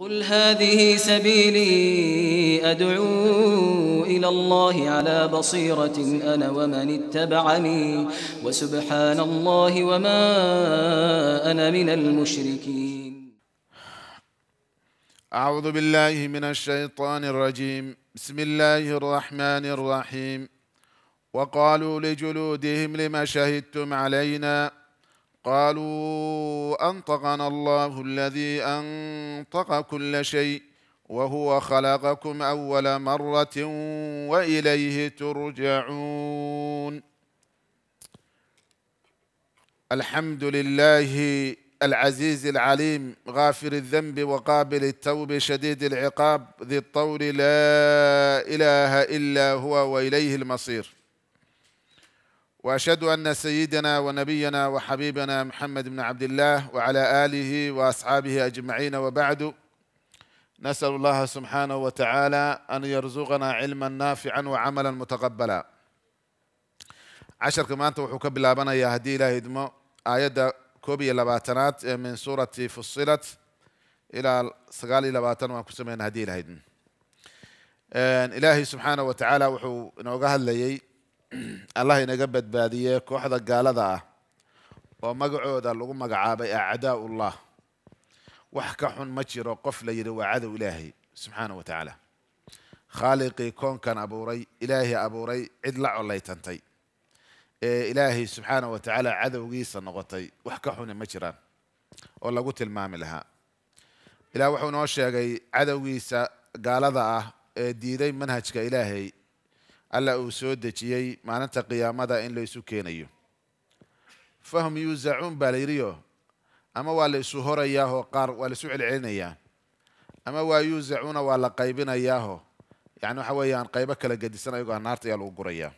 قل هذه سبيلي أدعو إلى الله على بصيرة أنا ومن اتبعني وسبحان الله وما أنا من المشركين أعوذ بالله من الشيطان الرجيم بسم الله الرحمن الرحيم وقالوا لجلودهم لما شهدتم علينا قالوا أنطقنا الله الذي أنطق كل شيء وهو خلقكم أول مرة وإليه ترجعون الحمد لله العزيز العليم غافر الذنب وقابل التوب شديد العقاب ذي الطول لا إله إلا هو وإليه المصير واشهد ان سيدنا ونبينا وحبيبنا محمد بن عبد الله وعلى اله واصحابه اجمعين وبعد نسال الله سبحانه وتعالى ان يرزقنا علما نافعا وعملا متقبلا عشر كمان وحو بنا يا هدي الله إدمو ايده كوبي لباتنات من سوره فصلت الى سقال لباتن وكسمين هدي الله هدم إلهي سبحانه وتعالى وحو نوغا الليي allah inaga badbaadiyee kooxda gaalada ah oo magacooda lagu magacaabay acdaa'ullah wax ka xun ma jiro qof la yidhi waa cadow ilaahay subxaana wa tacaala khaaliqii koonkan abuuray ilaahay abuuray cid la colaysantay ee ilaahay subxaana wa tacaala cadowgiisa noqotay wax ka xuni ma jiraan oo lagu tilmaami lahaa ilaah wuxuu noo sheegay cadowgiisa gaalada ah ee diiday manhajka ilaahay alla uu soo dejiyey maalinta qiyaamada in la isu keenayo fahum yuusacuun baa la yidhioo ama waa la isu horayaahoo qaar waa la isu celcelinayaa ama waa yuusacuuna waa la qaybinayaaho yani waxa weeyaan qaybo kala gedisan ayagoo naarta ayaa lagu gurayaa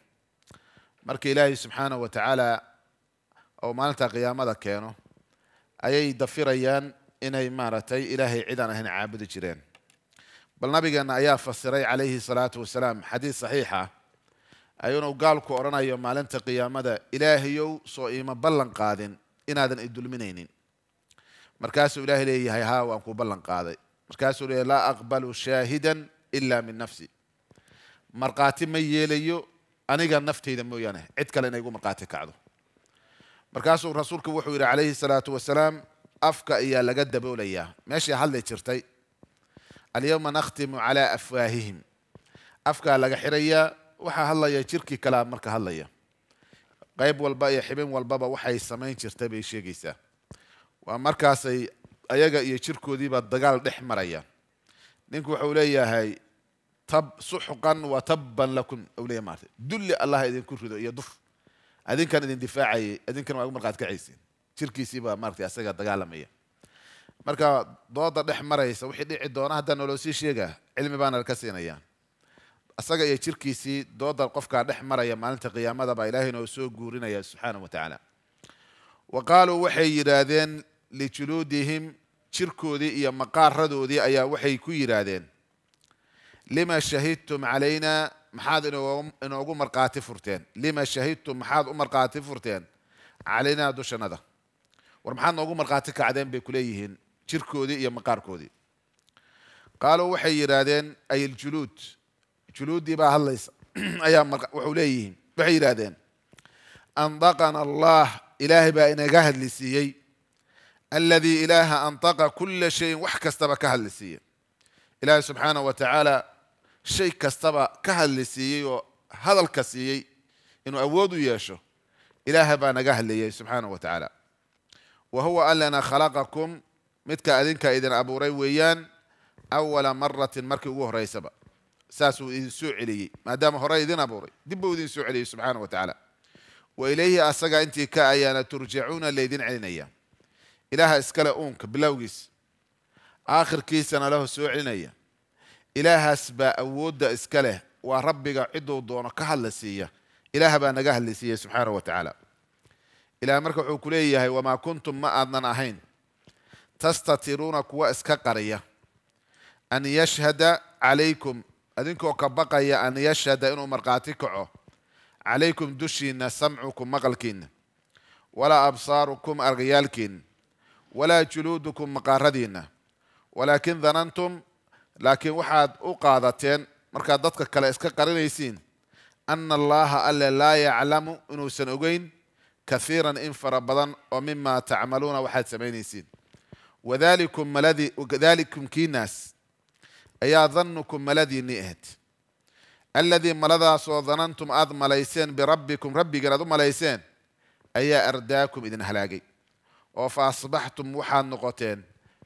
marka ilaahay subxaanah wa tacaala oo maalinta qiyaamada keeno ayay dafirayaan inay maaragtay ilaahay cidaan ahayn caabudi jireen bal nabigeenna ayaa fasiray calayhi salaatu wasalaam xadiis saxiixa ayuuna gaalku odhanayo maalinta qiyaamada ilaahayow soo iima ballan qaadin inaadan idulminaynin markaasuu ilahay leeyahay haa waan kuu ballan qaaday markaasuu leeyahy laa aqbalu shaahidan ila min nafsi markhaati ma yeelayo aniga naftayda mooyaane cid kale inay igu markhaati kacdo markaasuu rasuulku wuxuu yidhi calayhi salaatu wasalaam afka ayaa laga daboolayaa meeshay hadli jirtay alyawma nakhtimu calaa afwaahihim afkaa laga xirayaa waxaa hadlaya jirkii kalea marka hadlaya qayb walba iyo xibin walbaba waxay samayn jirta bay sheegaysaa waa markaasay ayaga iyo jirkoodiiba dagaal dhex maraya ninku waxau leeyahay tab suxqan wa tabban lakum leya maarata dulli allah idinku rido iyo dur adinkan idin difaacayay adinkan waa gu marqaad kacayseen jirkiisiibaa maratay asaga dagaalamaya marka dooda dhex maraysa wixii dhici doona haddaa noloosii sheega cilmi baana ka siinayaan asaga iyo jirkiisii doodan qofkaa dhex maraya maalinta qiyaamadaba ilaahayna oo soo guurinaya subxaana wa tacaala wa qaaluu waxay yidhaahdeen lijuluudihim jirkoodii iyo maqaaradoodii ayaa waxay ku yidhaahdeen lima shahidtum calaynaa maxaad inoogu markhaati furteen lima shahidtum mahad u markhaati furteen calaynaa dushanada war maxaad noogu markhaati kacdeen bay ku leeyihiin jirkoodii iyo maqaarkoodii qaaluu waxay yidhaahdeen ay iljuluud جلودي بها الليس أيام مرقى وحوليهم بعيرا دين أنطقنا الله إله با إنا قاهد لسيي الذي إله أنطق كل شيء وحكى استبا كهل لسيي إله سبحانه وتعالى شيء كستبا كهل لسيي وهذا الكسيي إنه أودوا ياشو إله با نقاهد لسيي سبحانه وتعالى وهو قال خلقكم متك أذنك إذن أبو ريويان أول مرة مركي وهو ريسبا saasuu idin soo celiyey maadaama hore idin abuuray dibbuu idin soo celiyey subxaana wa tacaala wa ilayhi asagaa intii ka ayaana turjacuuna laydin celinaya ilaaha iskale uunka bilowgiisa aakhirkiisana laho soo celinaya ilaahaas baa awoodda iska leh waa rabbiga ciduu doono ka hadla siiya ilaah baa naga hadlaysiiya subxaana wa tacaala ilaah marka wuxuu ku leeyahay wamaa kuntum ma aadnan ahayn tastatiruuna kuwa iska qariya an yashhada calaykum أدينكو كبقى يا أن يشهد إنه مرقاتك عليكم دشينا سمعكم مغلكين ولا أبصاركم أرجيالكين ولا جلودكم مقاردين ولكن ظننتم لكن واحد أقاضتين مركضتك كلا إسك قرينيسين أن الله ألا لا يعلم إنه سنوجين كثيرا إن فربضن ومما تعملون واحد سمينيسين وذلكم الذي وذلكم كي ناس أيا ظنكم ما الذي الذي ملذا سو ظننتم أذ ليسين بربكم ربي قال أذ ليسين أيا أرداكم إذن هلاقي أو فأصبحتم وحا نقطين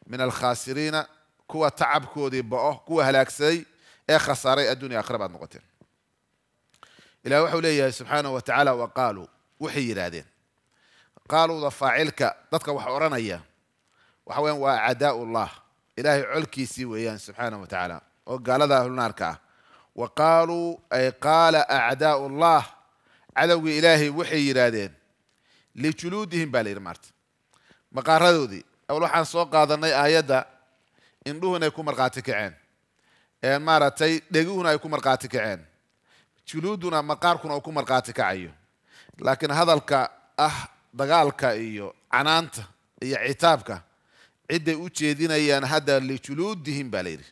من الخاسرين كوا تعب كوا دي بأه كوا هلاك سي أي خسارة الدنيا أقرب نقطين إلى وحولي سبحانه وتعالى وقالوا وحي هذين قالوا ضفاعلك تتك وحورنا إياه وحوين وأعداء الله ilaahay colkiisii weeyaan subxaana wa tacaala oo gaaladaa ahlunaarka ah wa qaaluu ay qaala acdaa'u ullah cadowgii ilaahay waxay yidhaahdeen lijuluudihim baa la yidhi maarta maqaaradoodii awal waxaan soo qaadanay aayadda indhuhun ay ku markhaati kaceen maaragtay dheguhuna ay ku markhaati kaceen juluuduna maqaarkuna uu ku markhaati kacayo laakiin hadalka ah dagaalka iyo canaanta iyo citaabka ciday u jeedinayaan hadda lijuluudihim baa layidhi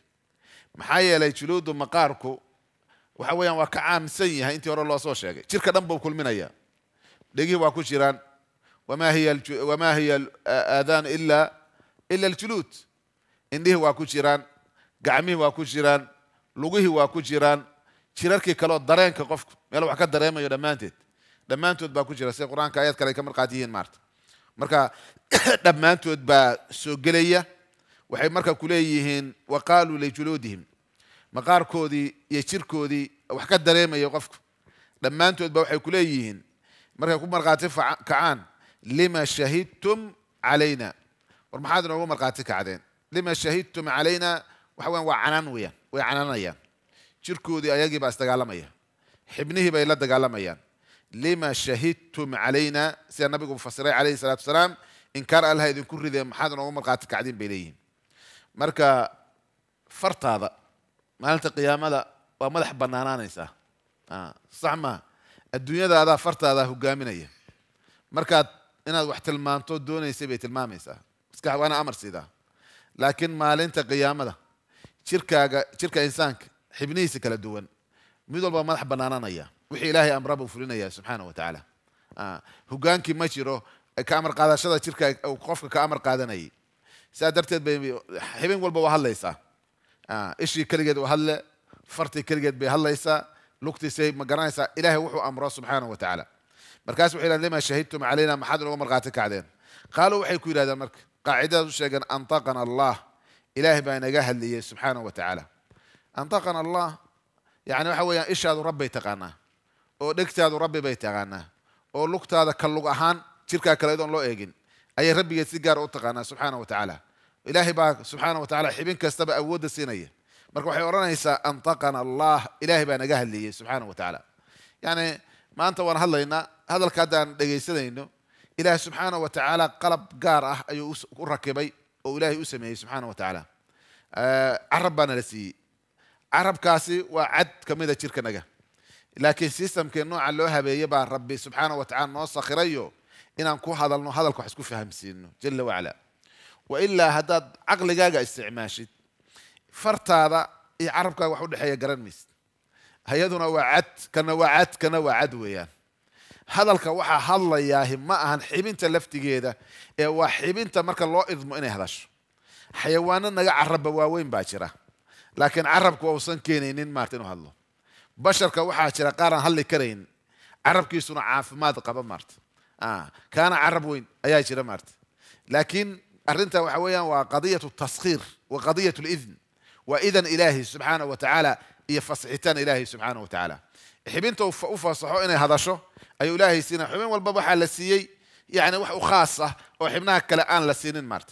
maxaa yeelay juluudu maqaarku waxa weeyaan waa ka caamsan yahay intii hore loo soo sheegay jirka dhan buu kulminayaa dhegihii waa ku jiraan wamaa hiya wamaa hiya aadaanu ilaa ila aljuluud indhihii waa ku jiraan gacmihii waa ku jiraan lugihii waa ku jiraan jirarkii kaleoo dareenka qofku meel wax ka dareemayo dhammaanteed dhammaantood baa ku jira sida qur-aanka ayad kale ay ka marqaad yihiin maarta marka dhammaantood baa soo gelaya waxay marka ku leeyihiin wa qaaluu lijuluudihim maqaarkoodii iyo jirkoodii wax ka dareemaya qofku dhammaantood ba waxay ku leeyihiin markay ku markhaati kacaan lima shahidtum calayna war maxaad noogu markhaati kacdeen lima shahidtum calayna waxa weyan waa canaan weyaan way canaanayaan jirkoodii ayagiibaa isdagaalamaya xibnihii bay la dagaalamayaan لما شهدتم علينا سيدنا النبي مفسرين عليه الصلاه والسلام انكار الله اذن كل ذي محاد وما قاعد قاعدين بيلين مركا فرط هذا فرتادا مالت قيامة ومدح بنانانيسا آه. صح ما الدنيا هذا فرط هذا هو هجامينية مركا إن وح المانتو دوني سبي الماميسا بس وأنا أمر سيدا لكن قيام قيامة شركة شركة إنسانك حبنيسي لدون دون ميدول بمدح بنانانية وحي إلهي أمر ربه فلنا يا سبحانه وتعالى آه. هو كان كي ما رو كامر قادة شدة تركة أو قفك كامر قادة ناي سادرت بي حبين قلبه آه. ليسا إشي كرجت وهل فرتي كرجت بهل ليسا لقتي سي مقران يسا إلهي وحو أمره سبحانه وتعالى مركز وحي لما شهدتم علينا ما حد الأمر قادة كعدين قالوا وحي كويل هذا مرك قاعدة شيئا أنطقنا الله إلهي بين جهل لي سبحانه وتعالى أنطقنا الله يعني هو إيش هذا ربي تقناه oo dhegtaadu rabbi bay taqaanaa oo lugtaada ka lug ahaan jirkaa kale idoon loo eegin ayay rabbigeed si gaara u taqaanaa subxaana wa tacaala ilaahay baa subxaana wa tacaala xibin kastaba awoodda siinaya marka waxay odhanaysaa antaqana allah ilaahay baa naga hadliyey subxaana wa tacaala yacni maanta waan hadlaynaa hadalka haddaan dhegaysanayno ilaahay subxaana wa tacaala qalab gaar ah ayuu u rakibay oo ilaahay u sameeyey subxaana wa tacaala carab baana la siiyey carabkaasi waa cad ka mid a jirka naga لكن سيستم كنوع اللوحة بيبع ربي سبحانه وتعالى نوصى خريو إن أنكو هذا النوع هذا الكو حسكو فيها مسينو جل وعلا وإلا هذا عقل جاجا استعماشي فرت هذا يعرفك واحد حي جرن ميس هيا دون وعد كنا وعد كنا وعد ويا هذا الكو حلا ياهم ما أهن حبين تلفت جيدا إيه وحبين تمرك الله إذ مؤني هذاش حيواننا نجع عرب ووين باشرة لكن عرب كوسن كيني نين مارتينو هالله بشر وحاجة ترى قارن هل كرين عرب كي صنع عاف ما تقبل مرت آه كان عرب وين أيها ترى مرت لكن أرنت وحويا وقضية التسخير وقضية الإذن وإذن إلهي سبحانه وتعالى يفصحتان إلهي سبحانه وتعالى حبين توفى أوفى صحو هذا شو أي إلهي سينا حبين والبابا حال السيي يعني وحو خاصة وحبناها كالآن لسين مرت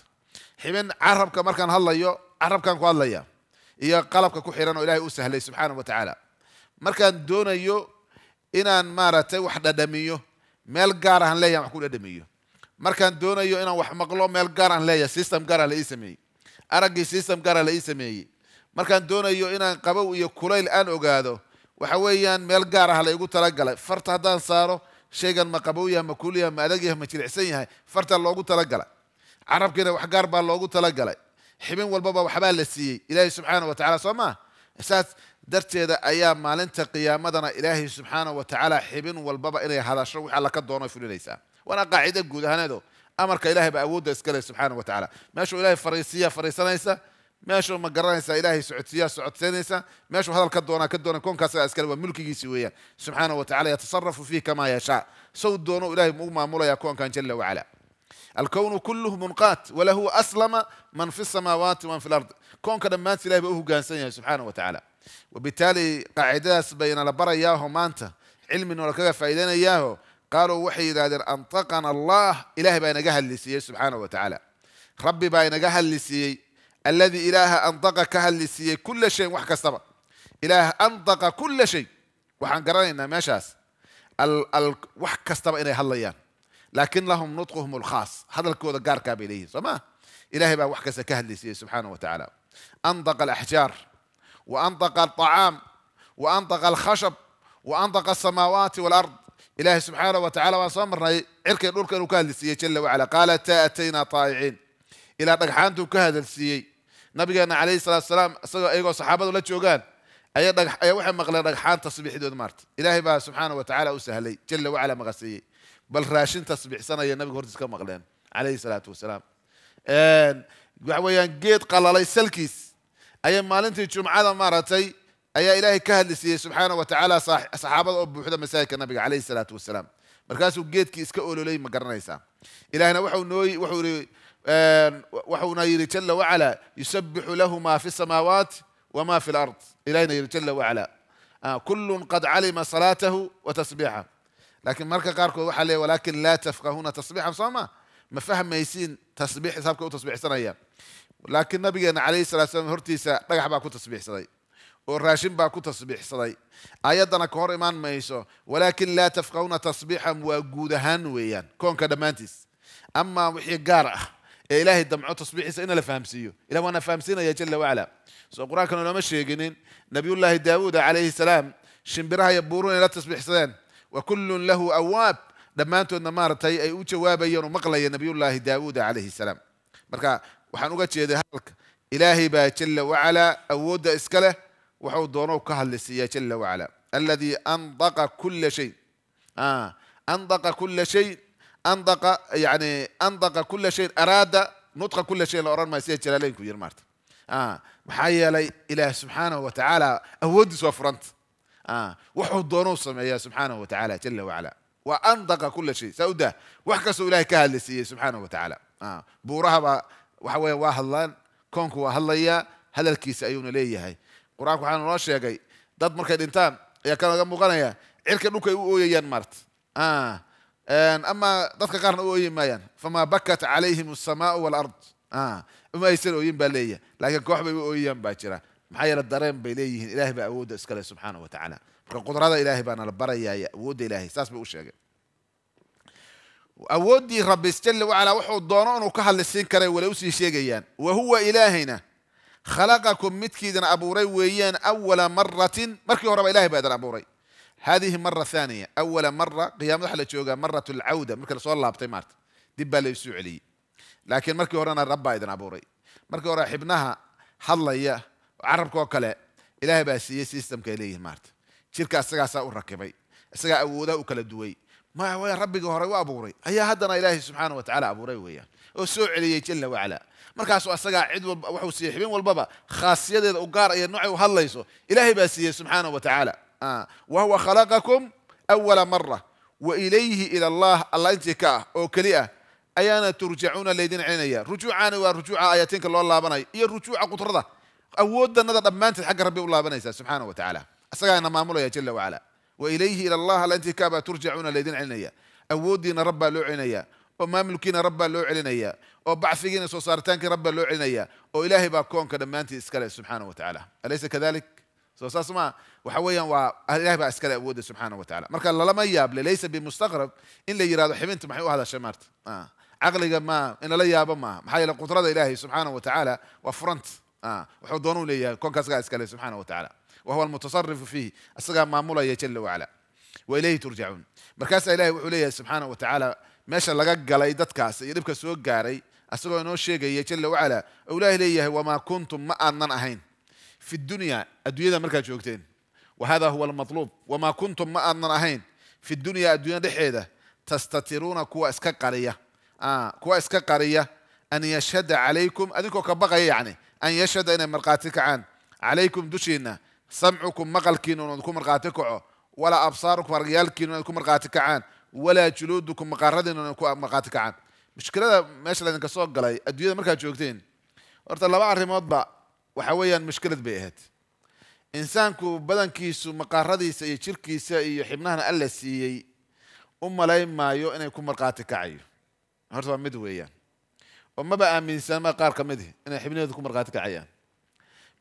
حبين عرب كمركان هلا يو عرب كان قال يا يا قلبك كحيران وإلهي أوسه سبحانه وتعالى markaan doonayo inaan maaragtay wax dhadhamiyo meel gaar ahaan leeyahan wax ku dhadhamiyo markaan doonayo inaan wax maqlo meel gaar aan leeyahay system gaara la ii sameeyey araggii system gaara la ii sameeyey markaan doonayo inaan qabow iyo kulayl aan ogaado waxa weeyaan meel gaar ah la igu talagalay farta haddaan saaro shaygan ma qabow yahay ma kuul yahay ma adag yahay ma jilicsan yahay farta loogu talagalay carabkiina wax gaar baa loogu talagalay xibin walbaba waxbaa la siiyey ilaahay subxaana wa tacala soo maa saas درت هذا أيام ما لنت قيام مدن إلهي سبحانه وتعالى حبن والبابا إلهي هذا شروع على كدونا في ليس وأنا قاعدة أقول هنا دو أمر كإلهي بأود إسكال سبحانه وتعالى ما شو إلهي فريسية فريسة ليس ما شو مقرن إسا إلهي سعودية سعودية ليس ما شو هذا كدونا كدونا كون كسر إسكال وملك يسويه سبحانه وتعالى يتصرف فيه كما يشاء سود دونه إلهي مو ما مولا يكون كان جل وعلا الكون كله منقات وله أسلم من في السماوات ومن في الأرض كون كدمات إلهي بأوه قانسين سبحانه وتعالى وبالتالي قاعدة بين البر إياه ما أنت علم ولا كذا فإذا إياه قالوا وحي إذا أنطقنا الله إله بين جهل لسي سبحانه وتعالى ربي بين جهل لسي الذي إله أنطق كهل لسي كل شيء وحكى السبب إله أنطق كل شيء وحنقرأنا إن شاس ال ال وحكى السبب إنه هلايان لكن لهم نطقهم الخاص هذا الكود قارك بليه صما إله بوحكى وحكى سكهل لسي سبحانه وتعالى أنطق الأحجار وأنطق الطعام وأنطق الخشب وأنطق السماوات والأرض إله سبحانه وتعالى وصمرنا عركي دولك وكالسية جل وعلا قال تأتينا طائعين إلى تو دقحانتو نبي نبينا عليه الصلاة والسلام أسأل أيها الصحابة ولا تشوقان أي دق أي واحد مقلة دقحان تصبيح دود مارت إلهي بقى سبحانه وتعالى وسهلي جل وعلا مغسي بل راشين تصبيح سنة يا نبي هرتس كمقلين عليه الصلاة والسلام waxaweyaan قال الله يسلكيس أي مالنتي تشوم على مرتي أي إلهي كهل سي سبحانه وتعالى صح صحابة أبو حدا مساك النبي عليه الصلاة والسلام مركز وجيت كيس كأول لي مقرنيسا إلهنا وحو نوي وحو نيري جل وعلا يسبح له ما في السماوات وما في الأرض إلهنا جل وعلا آه كل قد علم صلاته وتسبيحه لكن مركز مركا قاركو وحلي ولكن لا تفقهون تصبيح صامه ما فهم ما يسين تصبيح سابك وتصبيح سنة لكن النبي عليه الصلاة والسلام هرتيسا رجع باكو تسبيح صلي والراشين باكو تسبيح صلي أيضاً كهر إيمان ما يسو ولكن لا تفقون تسبيحهم وجود هنويا كون كذا مانتس أما وحي جارة إيه إلهي الدمع تسبيح إن لا سيو إلا وأنا فهم سينا يا جل وعلا سأقرأ كنا لما شيء نبي الله داود عليه السلام شنبرها يبورون لا تسبيح صلي وكل له أواب دمانتو إنما رتاي أي وجه وابيون مقلة يا نبي الله داود عليه السلام مركا وحنو قتشي هذا هلك إلهي با جل وعلا أود إسكله وحود دونو كهل سيا جل وعلا الذي أنضق كل شيء آه أنضق كل شيء أنضق يعني أنضق كل شيء أراد نطق كل شيء لأوران ما يسيا جل عليك وير مارت آه وحي لي إله سبحانه وتعالى أود سوفرنت آه وحو دونو سمعيا سبحانه وتعالى جل وعلا وأنضق كل شيء سوده وحكسوا إلهي كهل سيا سبحانه وتعالى آه بورها وحوي واهلان كونكو واهليا هل الكيس أيون ليه يهاي قرآن كحان راش يا جاي ضد مركز إنتان يا كان جم مغنيا إلك نوك يويان مرت آه أن أما ضد كقارن أويان مايان فما بكت عليهم السماء والأرض آه وما يصير أويان بليا لكن كوحب أويان باكرة محايا للدرين بليه إله بأود إسكالي سبحانه وتعالى فقدر هذا إلهي بأنا لبرا يا ود إلهي ساس بأوش يا جاي أودي ربي جل وعلا وحو الدونه أنه كهل السنكري ولو سيشيغيان وهو إلهنا خلقكم متكيدنا أبو ري ويان أول مرة مركي هو رب إلهي بادر أبو ري هذه مرة ثانية أول مرة قيام دحلة شوغا مرة العودة مركي رسول الله بتيمارت دبا لي علي لكن مركي هو رانا الرب بادر أبو ري مركي هو حبناها حلا إياه عرب كوكلا إلهي باسي سيستم كيليه مارت شركة أستغى ساور ركبي أستغى أودا أكل الدوي ما هو ربي هو رواه بوري هي هدنا إلهي سبحانه وتعالى بوري ويا وسوع لي جل وعلا مركز واسقى عدو وحو سيحبين والبابا خاص يد أقار أي نوع وهالليسو إلهي بس سبحانه وتعالى آه. وهو خلقكم أول مرة وإليه إلى الله الله أنت كا أو كليئة أيانا ترجعون الذين عينيا رجوعان ورجوع آياتين كالله الله بناي إيه رجوع قطردة أود النظر أمانت حق ربي الله بناي سبحانه وتعالى أسقى أنا ما يا جل وعلا وإليه إلى الله الانتكابة ترجعون لدين عينيا أودينا ربا لو عينيا ومملكينا ربا لو علينيا وبعثينا سو ربا لو علينيا وإلهي باكون كدما أنت إسكالي سبحانه وتعالى أليس كذلك سو ساس وحويا وإلهي با اسكاله أود سبحانه وتعالى مركا لما ياب ليس بمستغرب إلا يراد حبنت محيو هذا شمارت آه. عقلي ما إن لا ياب ما محيا لقدرة إلهي سبحانه وتعالى وفرنت آه. وحضنوا لي كونك اسكاله سبحانه وتعالى وهو المتصرف فيه أسقى ما ملا يجل وعلا وإليه ترجعون مركز إله وعليه سبحانه وتعالى ماشى الله قال إذا تكاس يدبك سوق قاري أسقى إنه شيء يجل وعلا أولاه ليه وما كنتم ما أننا أهين في الدنيا الدنيا مركز جوجتين وهذا هو المطلوب وما كنتم ما أننا أهين في الدنيا ادويه دحيدة تستترون كوا إسكا قرية آه كوا إسكا قرية أن يشهد عليكم أدكوا كبغي يعني أن يشهد إن مرقاتك عن عليكم دشينا samcukum maqalkiina inad ku markhaati kaco walaa absaarukum argyaalkiina inad ku markhaati kacaan walaa juluudukum maqaaradiina inad ku markhaati kacaan mushkilada meesha laydinka soo galay adduunyada markaad joogteen horta laba arrimoodba waxa weeyaan mushkilad bay ahayd insaanku badankiisu maqaaradiisa iyo jirkiisa iyo xibnahana alla siiyey u malayn maayo inay ku markhaati kacayo horta waa mid weeyaan oo maba aaminsanma qaar ka midi inay xibnaheedu ku markhaati kacayaan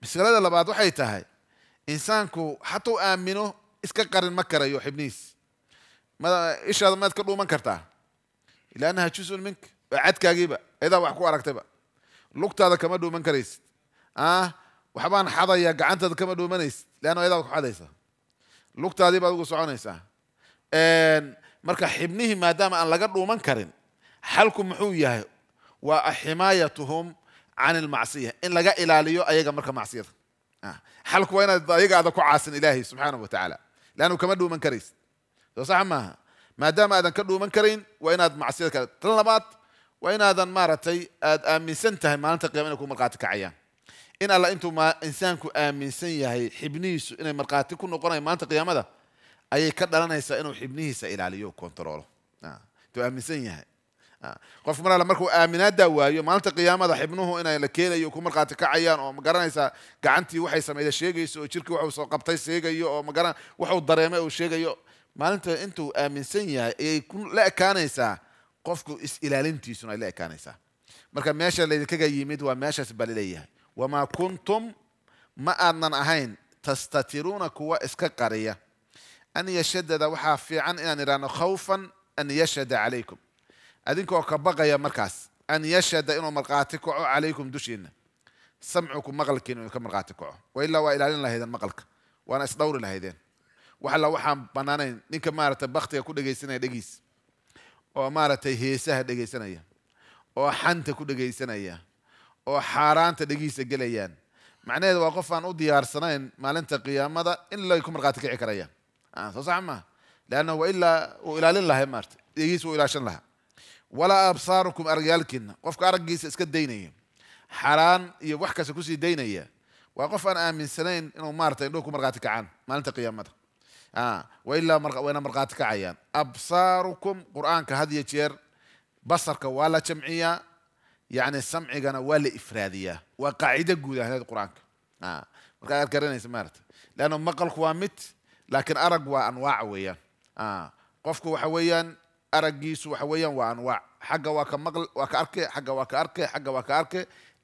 mushkilada labaad waxay tahay insaanku hatuu aamino iska qarin ma karayo xibnihiis ishaada maad ka dhuuman kartaa ilaanaha juzun minka waa cadkaagiiba eedaa wax ku aragtayba lugtaada kama dhuuman karaysid ah, waxbaan xadaya gacantaada kama dhuumanaysid leann eedaa wax ku xadaysa lugtaadii baad ugu soconaysaa marka xibnihii maadaama aan laga dhuuman karin xalku muxuu yahay waa ximaayatuhum can almacsiya in laga ilaaliyo ayaga marka macsiyada آه. حلك وين يقع ذاك عاسن إلهي سبحانه وتعالى لأنه كما دو منكريس صح ما ما دام أذن كدو منكرين وإن هذا معصية طلبات وإن هذا ما رتي أمن سنته ما أنت قيامنا كم مرقاتك عيان إن الله أنتم ما إنسانك أمن سن يهي حبنيس إن مرقاتك يكون قرآن ما أنت قيام هذا أي كدر أنا يسأله حبنيس إلى عليه كنترول آه. تؤمن سن يهي آه. قف مرة لما ركوا آمنة دوا يوم مالت القيامة ذا حبنوه إنا لكيلا يوم كمر قات كعيان أو مقرن إذا قعنتي وحي سمي ذا شيء يسوي شرك وحو سقبتي شيء جي أو مقرن وحو الضريمة وشيء جي مالت أنتوا آمن آه، سنيا إيه كن لا كان إسا قفكو إس إلى لنتي سنا لا كان إسا مركا ماشى اللي كجا يمد وماشى سبليليه وما كنتم ما أنن أهين تستترون كوا إسك قرية أن يشدد وحافي عن أن يران خوفا أن يشهد عليكم adinkoo ka baqaya markaas an yashhada inuu markhaati kaco calaykum dushiina samcukum maqalkiina inuu ka markhaati kaco wa ilaa waa ilaalin lahaydeen maqalka waana isdhawri lahaydeen wax waxaan bannaanayn ninka maaragtay baktiga ku dhegaysanaya dhegiis oo maaragtay heesaha dhegaysanaya oo xanta ku dhegaysanaya oo xaaraanta dhegiisa gelayaan macnaheeda waa qof aan u diyaarsanayn maalinta qiyaamada in lay ku markhaati kici karayaan soo sax maaha leanna wa ilaa uu ilaalin lahay maarata dhegiis uu ilaashan lahaa ولا أبصاركم أرجالكن قف كأرجيس إسكت ديني حران يوحك سكوسي ديني وقف أنا من سنين إنه مارت إنه كم عن ما أنت قيامته آه وإلا مرق وإنا مرقاتك عيان أبصاركم قرآن كهذه تير بصرك ولا جمعية يعني السمع جنا ولا إفرادية وقاعدة جودة هذا القرآن آه مرقات كرنا سمارت لأنه مقل قوامت لكن أرق وأنواع ويا آه قفكو حويان araggiisu waxa weeyaan waa anwaac xagga waa ka maql waa ka arke xagga waa ka arke xagga waa ka arke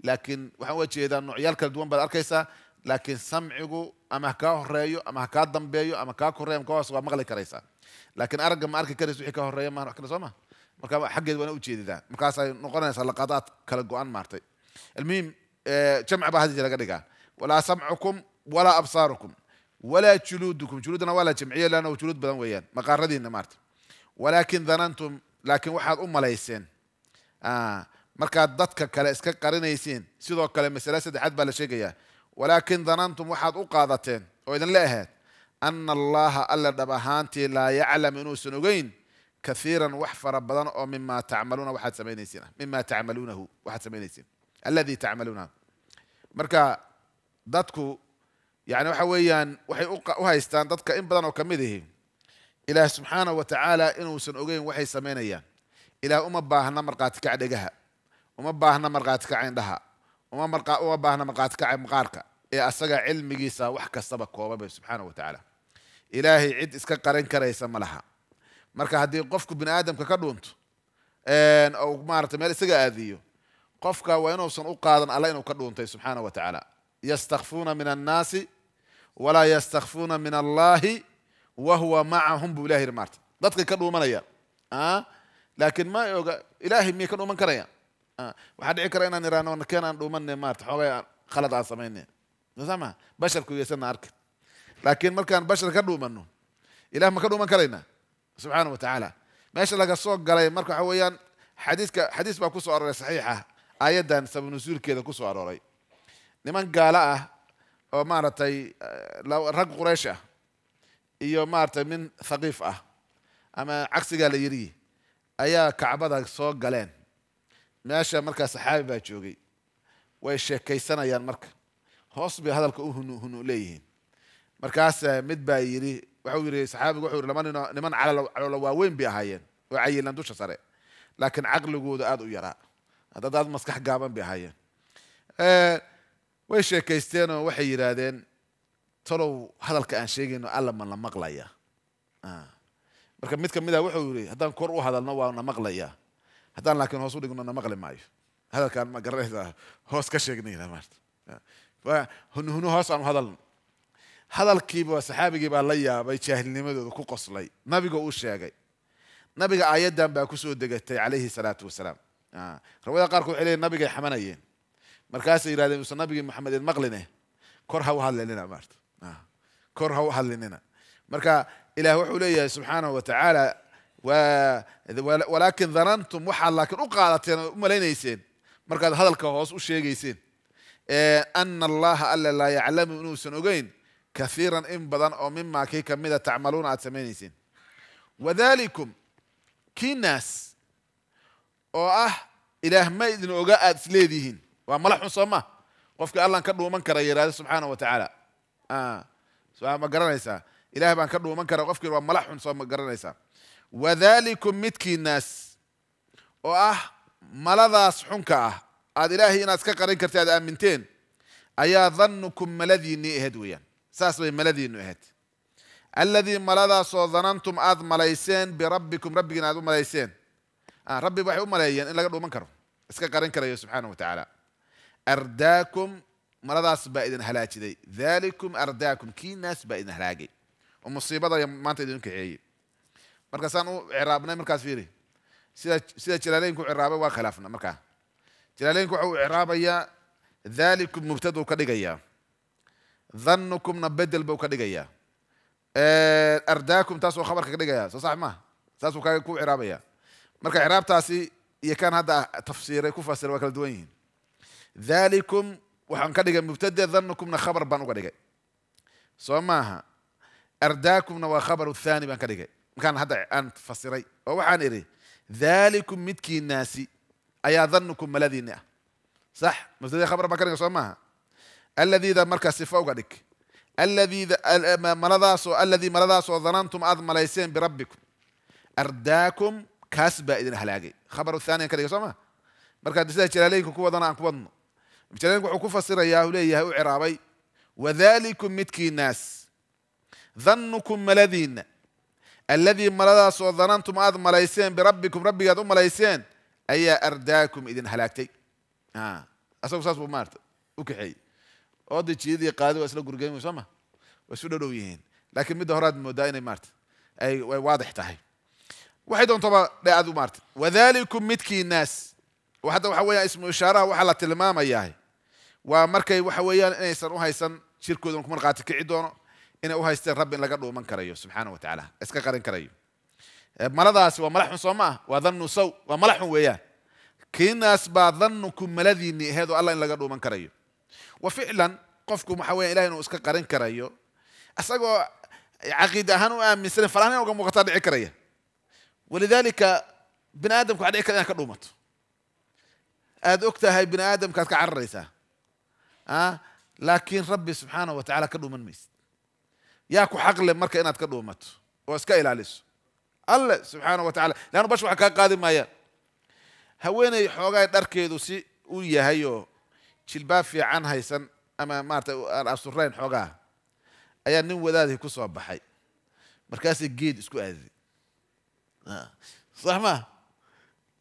laakiin waxaan uga jeedaa noocyaal kala duwan baad arkaysaa laakiin samcigu ama ha kaa horeeyo ama ha kaa dambeeyo ama kaa koreeyo ama kaa hoos waa maqli karaysaa laakiin aragga ma arki karaysa wixii ka horeeya maahan wax kale soo ma marka xaggeed waana ujeedidaa markaasay noqonaysaa laqadaad kala go-an maartay almuhim jamc baa hadii laga dhigaa walaa samcukum walaa absaarukum walaa juluudukum juluudana waa la jamciye laana juluud badan weeyaan maqaaradiina maarta ولكن ظننتم لكن واحد أم ليسين آه مركا ضدك كلا إسك قرينا يسين سيدوك كلا مسألة سيد بلا شيء ولكن ظننتم واحد أقاضتين وإذن لأها أن الله ألا دبهانتي لا يعلم إنه سنوين كثيرا وحف ربنا أو مما تعملون واحد سمين يسين مما تعملونه واحد سمين يسين الذي تعملونه مركا ضدك يعني وحويان وحي أقا وهاي ستان ضدك إن بدن أو كمدهي إلى سبحانه وتعالى إنه سنوجين وحي سمينيا إلى أم باهنا مرقات كعدجها أم باهنا مرقات كعندها أم مرقا أم باهنا مرقات كعب مقارك يا أسرع إيه علم جيسا وحك السبق وباب سبحانه وتعالى إلهي عد إسك قرن كري سما لها مرك هدي قفك بن آدم ككدونت إن أو مارت ما لسجى أذيو قفك وينو سنو قادن الله إنه كدونت سبحانه وتعالى يستخفون من الناس ولا يستخفون من الله وهو معهم بله رمارت دتك كانوا منيا آه لكن ما يوجا إلهي مي كانوا من كريا آه وحد عكرنا نرانا ونكنا نؤمن مارت حوايا خلط على سميني نسمع بشر كوي سنة لكن ما كان بشر كانوا منه إله ما كانوا من كرينا سبحانه وتعالى ما يشل لك الصوت قال مركو حوايا حديث ك حديث بقى صحيحة آيات سبب نزول كذا كسر على راي نمان قال آه ما رتاي آه، لو رق قريشة iyo maaratay min thaqiif ah ama cagsigaa la yidhi ayaa kacbada soo galeen meesha markaa saxaabi baa joogay way sheekaysanayaan marka hoos bay hadalka u hunu hunu leeyihiin markaase eh, mid baa yidhi wuxuu yidhi saxaabigu wuxuu yidhi lama niman caloola waaweyn bay ahaayeen oo cayilan dusha sare laakiin caqligooda aada u yaraa haddad aad maskax gaaban bay ahaayeen eh, way sheekaysteenoo waxay yidhaahdeen talow hadalka aan sheegayno allaman la maqlayaa marka mid ka mid ah wuxuu yidhi haddaan kor u hadalno waa na maqlayaa haddaan laakiin hoos u dhigno na maqli maayo hadalkaan ma garanaysaa hoos ka sheegnayna maarta hunhunu hoos aanu hadalno hadalkiiba saxaabigii baa la yaabay jaahilnimadooda ku qoslay nabiga uu sheegay nabiga aayaddan baa kusoo degatay calayhi salaatu wasalaam rawada qaarkood waxay leeyihin nabigay xamanayeen markaasay yidhahdeen uusan nabigii maxamed in maqline kor ha u hadlenina maarta نعم. كره وهلننا مركا إلى وحولي سبحانه وتعالى و... ولكن ظننتم وحال لكن أقالت ملينيسين مركا هذا الكهوس وشيغيسين آه، أن الله ألا لا يعلم منه سنوغين كثيرا إن بدن أو مما كي كمدة تعملون على سمينيسين وذلكم كي ناس أو أه إله ما إذن أقاد سليديهن وملحن صمه وفك الله كدو من كرير هذا سبحانه وتعالى ma garanaysaa ilaah baan ka dhuuman karaa qofkii waa mala xun soo ma garanaysaa wadalikum midkiinaas oo ah maladaas xunka ah aad ilaahay inaad ka qarin karta aad aaminteen ayaa dannukum maladiinnii ahayd weeyaan saas bay maladiinnu ahayd alladii maladaasoo danantum aad malayseen birabbikum rabbigiin aad u malayseen rabbi waxay u maleeyeen in laga dhuuman karo iska qarin karayo subxaana wa tacaala ardaakum مرضاس بايدن هلاكي دي ذلكم ارداكم كي ناس بايدن هلاكي ومصيبه ما انت دينك عي مركز انا اعرابنا مركز فيري سيدا سيدا تلالينكو وخلافنا مركا تلالينكو اعرابه يا ذلكم مبتدا كدغيا ظنكم نبدل بو كدغيا آه، ارداكم تاسو خبر كدغيا صح ما تاسو كاكو اعرابيا مركا اعراب تاسي يكان هذا تفسيره كفسر وكل دوين ذلكم وحن كده مبتدئ ظنكم خبر بان وكده سو ماها ارداكم نوا خبر الثاني بان كده كان هذا انت فسري او حانيري ذلك متكي الناس ايا ظنكم الذين صح مبتدا خبر بان كده سو ماها الذي ذا مركز صفه وكدك الذي مرضاس الذي مرضاس وظننتم اذ ملايسين بربكم ارداكم كسب اذن هلاقي خبر الثاني كده سو ماها مركز دسه جلالين كو ودنا ان مثلاً وعكوفة صير ياهولي ياهو عرابي وذلكم متكي الناس ظنكم ملذين الذي مرضى وظننتم أذ ملايسين بربكم ربي قد أم ليسين أي أرداكم إذن هلاكتي ها آه. أسوك ساس بمارت أوكي أودي تشيدي قادو أسلو قرقين وسامه وسلو رويين لكن مدة هراد مدائن مارت أي واضح تاهي وحيدون طبعا لا أذو مارت وذلكم متكي الناس وحتى وحويا اسمه إشارة وحلا تلمام أيها ومركي وحويا إنسان وهاي سن شركو دونك من قاتك عدون إن وهاي سن رب إن لقدر ومن كريو سبحانه وتعالى إسكا قرن كريو مرضاس وملح صوما وظن صو وملح ويا كين أسبا ظنكم ملذين هذا الله إن لقدر ومن كريو وفعلا قفكم محويا إلى إن إسكا قرن كريو أسقوا عقيدة هنو آه من سنة فلانة وقام مقتدع كريه ولذلك بنادم قاعد يكرن كدومته aad ogtahay bini aadamkaad ka cararaysaa laakiin rabbi subxaana wa tacala ka dhuuman maysid yaa ku xaqle marka inaad ka dhuumato oo iska ilaaliso alle subxaana wa tacala leannu bash waxa kaa qaadi maayaan haweeney xoogaa dharkeedu si u yahay oo jilbaab fiican haysan ama maaratay aan asurayn xoogaa ayaa nin wadaadii ku soo baxay markaasay geed isku aadday sax maa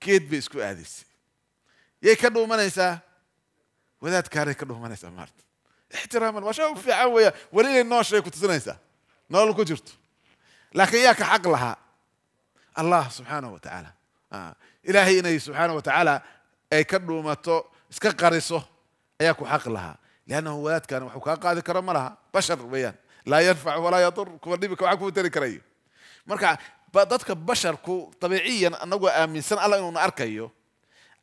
geed bay isku aadaysay يا كدو من يسا وذا تكاري كدو من يسا مارت احتراما وشوف في عوية ولين النوش يكو تزنيسا نقول كجرت لكن ياك حق لها الله سبحانه وتعالى آه. إلهي إني سبحانه وتعالى أي كدو ما تو اسكقريسو أياكو حق لها لأنه وذات كان وحكا قاد كرم لها بشر بيان لا ينفع ولا يضر كوالي بك وعكو تري كري مركع بدتك بشر كو طبيعيا أنو أمين سن الله إنه أركيو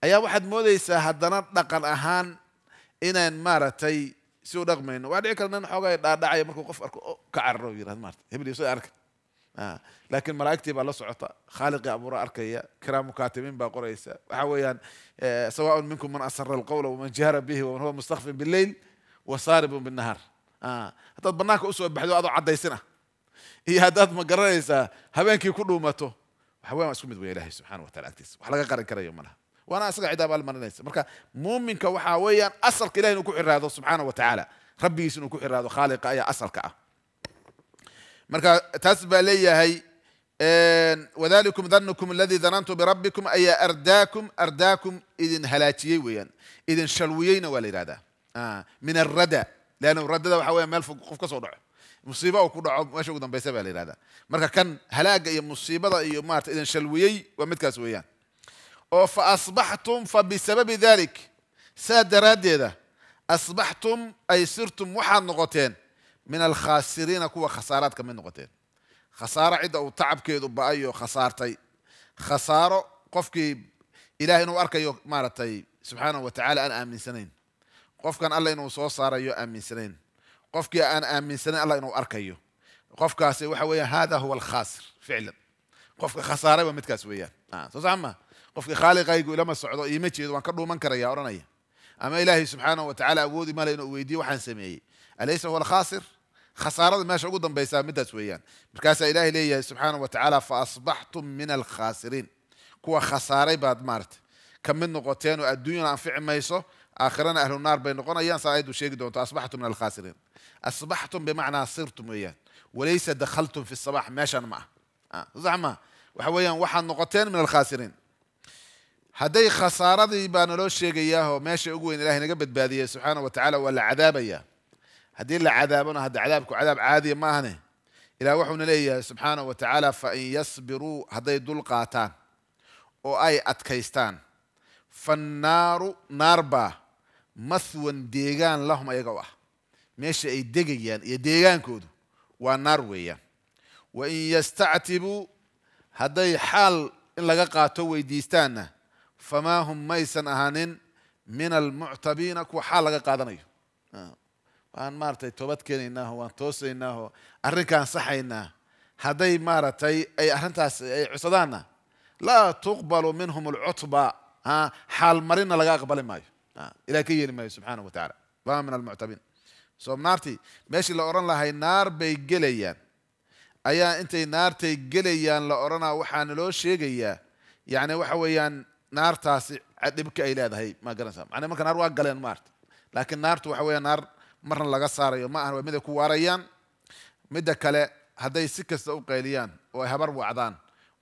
أي واحد موديسة هدنا نقل أهان إن مارتي سو رغمين وعد يكلنا نحوقا يدعى دعي مركو قف أركو كعرو يراد مارت هبلي يسوي أرك آه. لكن ملائكتي بالله سعطة خالق أبو رأى أركيا كرام مكاتبين بقريسة وحويا سواء منكم من أسر القول ومن جهر به ومن هو مستخف بالليل وصارب بالنهار آه. حتى تبناك أسوأ بحدو أضع عدي سنة هي هادات مقرريسة هبينك يكون رومته وحويا ما أسكم إلهي سبحانه وتعالى وحلقة قرن كريم منها وانا اسقى عذاب المرنيس مركا مؤمن كوحا ويا اصل كلاه انو كو سبحانه وتعالى ربي يسنو كو خالق خالق ايا اصل كا مركا تسبى لي هي وذلكم ظنكم الذي ظننتم بربكم اي ارداكم ارداكم اذن هلاتي ويا اذن شلويين والارادة آه من الردى لانه الردى ده حوايا مال فوق قف كسو مصيبه او كدعه ما شو دنبيسه بالارادة مركا كان هلاك يا مصيبه يا مارت اذن شلويي ومتكاس ويان فأصبحتم فبسبب ذلك ساد رادي أصبحتم أي صرتم وحا نغتين من الخاسرين كو خسارات كمن نغتين خسارة عدة وتعب تعب كيدو بأيو خسارتي خسارة قفكي إله إنو أركي يو مارتي سبحانه وتعالى أنا آمن سنين قف كان الله إنو صوص صار يو آمن سنين قف أنا آمن سنين الله إنو أركي يو قف كاسي وحوية هذا هو الخاسر فعلا قف خسارة ومتكاس ويا آه. صوص عمه قف خالق يقول لما صعد يمشي وان كرو من كريا ورنايا أما إله سبحانه وتعالى أبودي ما لين أويدي وحن سميه أليس هو الخاسر خسارة ما شو قدم بيسا مدة سويان بكاس إله لي سبحانه وتعالى فأصبحتم من الخاسرين كوا خسارة بعد مارت كم من نقطتين الدنيا أنفع ما يسو آخرنا أهل النار بين نقطة يان سعيد وشيك دون أصبحتم من الخاسرين أصبحتم بمعنى صرتم ويان وليس دخلتم في الصباح ماشا ما آه. زعما وحويان وحن نقطتين من الخاسرين هدي خسارة ذي بانلو شيء جياه وماشي أقوين الله نجبت بادية سبحانه وتعالى ولا عذاب إياه هدي اللي عذابنا هدي عذابك وعذاب عادي ما هني إلى وحنا لي سبحانه وتعالى فإن يصبروا هدي دول قاتان أو أي أتكيستان فالنار ناربا مثوى ديغان لهم أي قوة ماشي أي ديغيان أي ديغان كودو ونار ويا وإن يستعتبوا هدي حال إن لقاقاتو ويديستان فما هم ميسن أهانين من المعتبين كو حالة قادني آه. وان مارتي توبت كيني إنه وان توسي إنه أرن كان صحي إنه هدي مارتي أي أرن أي عصدانا لا تقبل منهم العطبة ها حال مرينا لقا قبل ماي آه. إلى كي يلي سبحانه وتعالى فما من المعتبين سو so, مارتي ماشي لأوران لهاي نار بي جليان أيا أنت نارتي جليان لأورانا وحان لو شيقيا يعني وحويان نارتاس عذبك إلى ذهي ما قرنسا أنا ما كان أروى قلن مارت لكن نارتو حوي نار مرة لقى صار يوم ما أنا مدة كواريان مدة كلا هذاي سكة سو قليان وهبر وعذان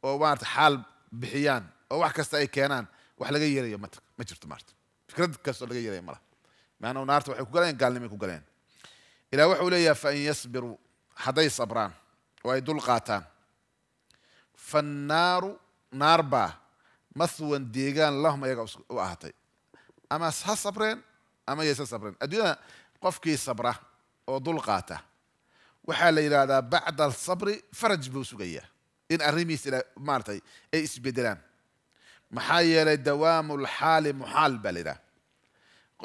ومارت حال بحيان وواحد كستأي كيانان واحد لقي يري يوم ما شفت مارت فكرت كسر لقي يري مرة ما أنا نارتو وحوي قلن قال لي قلن إلى وحولي فإن يصبروا هذاي صبران ويدل قاتان فالنار نار باه mathwan deegaan lahum ayaga u ahatay ama ha sabreen ama yaysan sabreen adduunyada qofkii sabra oo dulqaata qaata waxaa la yidhaahdaa bacda asabri faraj buu sugayaa in arrimihiis maaratay ay isbedelaan maxaa yeelay dawaamu lxaali muxaal baa la yidhaha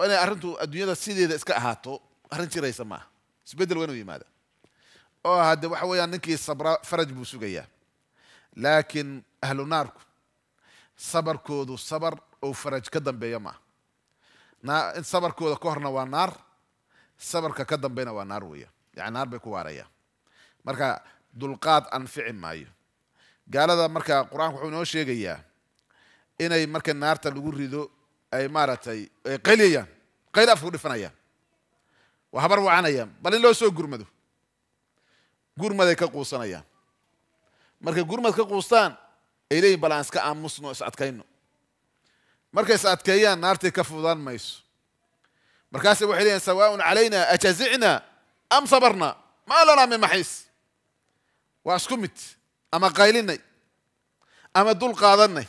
inay arrintu adduunyada sideeda iska ahaato arrin jiraysa maaha isbeddel waa inuu yimaada oo hadde waxa weeyaan ninkii sabra faraj buu sugayaa laakiin ahlunaarku sabarkoodu sabar oo faraj ka dambeeya maaha sabarkooda ka horna waa naar sabarka ka dambeyna waa naar weya yani naar bay ku waarayaan marka dulqaad anfici maayo gaalada marka qur-aanku wuxuu inoo sheegayaa inay marka naarta lagu rido ay maaragtay ay qayliyayaan qayl afka dhifanayaan waa habar wacanayaan bal in loo soo gurmado gurmaday ka quusanayaan markay gurmad ka quustaan إلي بلانس كأم مصنو إسعاد كينو مركز إسعاد كيان نارتي كفوضان ميس مركز أبو حليان سواء علينا أجزعنا أم صبرنا ما لنا من محيس واسكمت أما قايلين أما دول قادرنا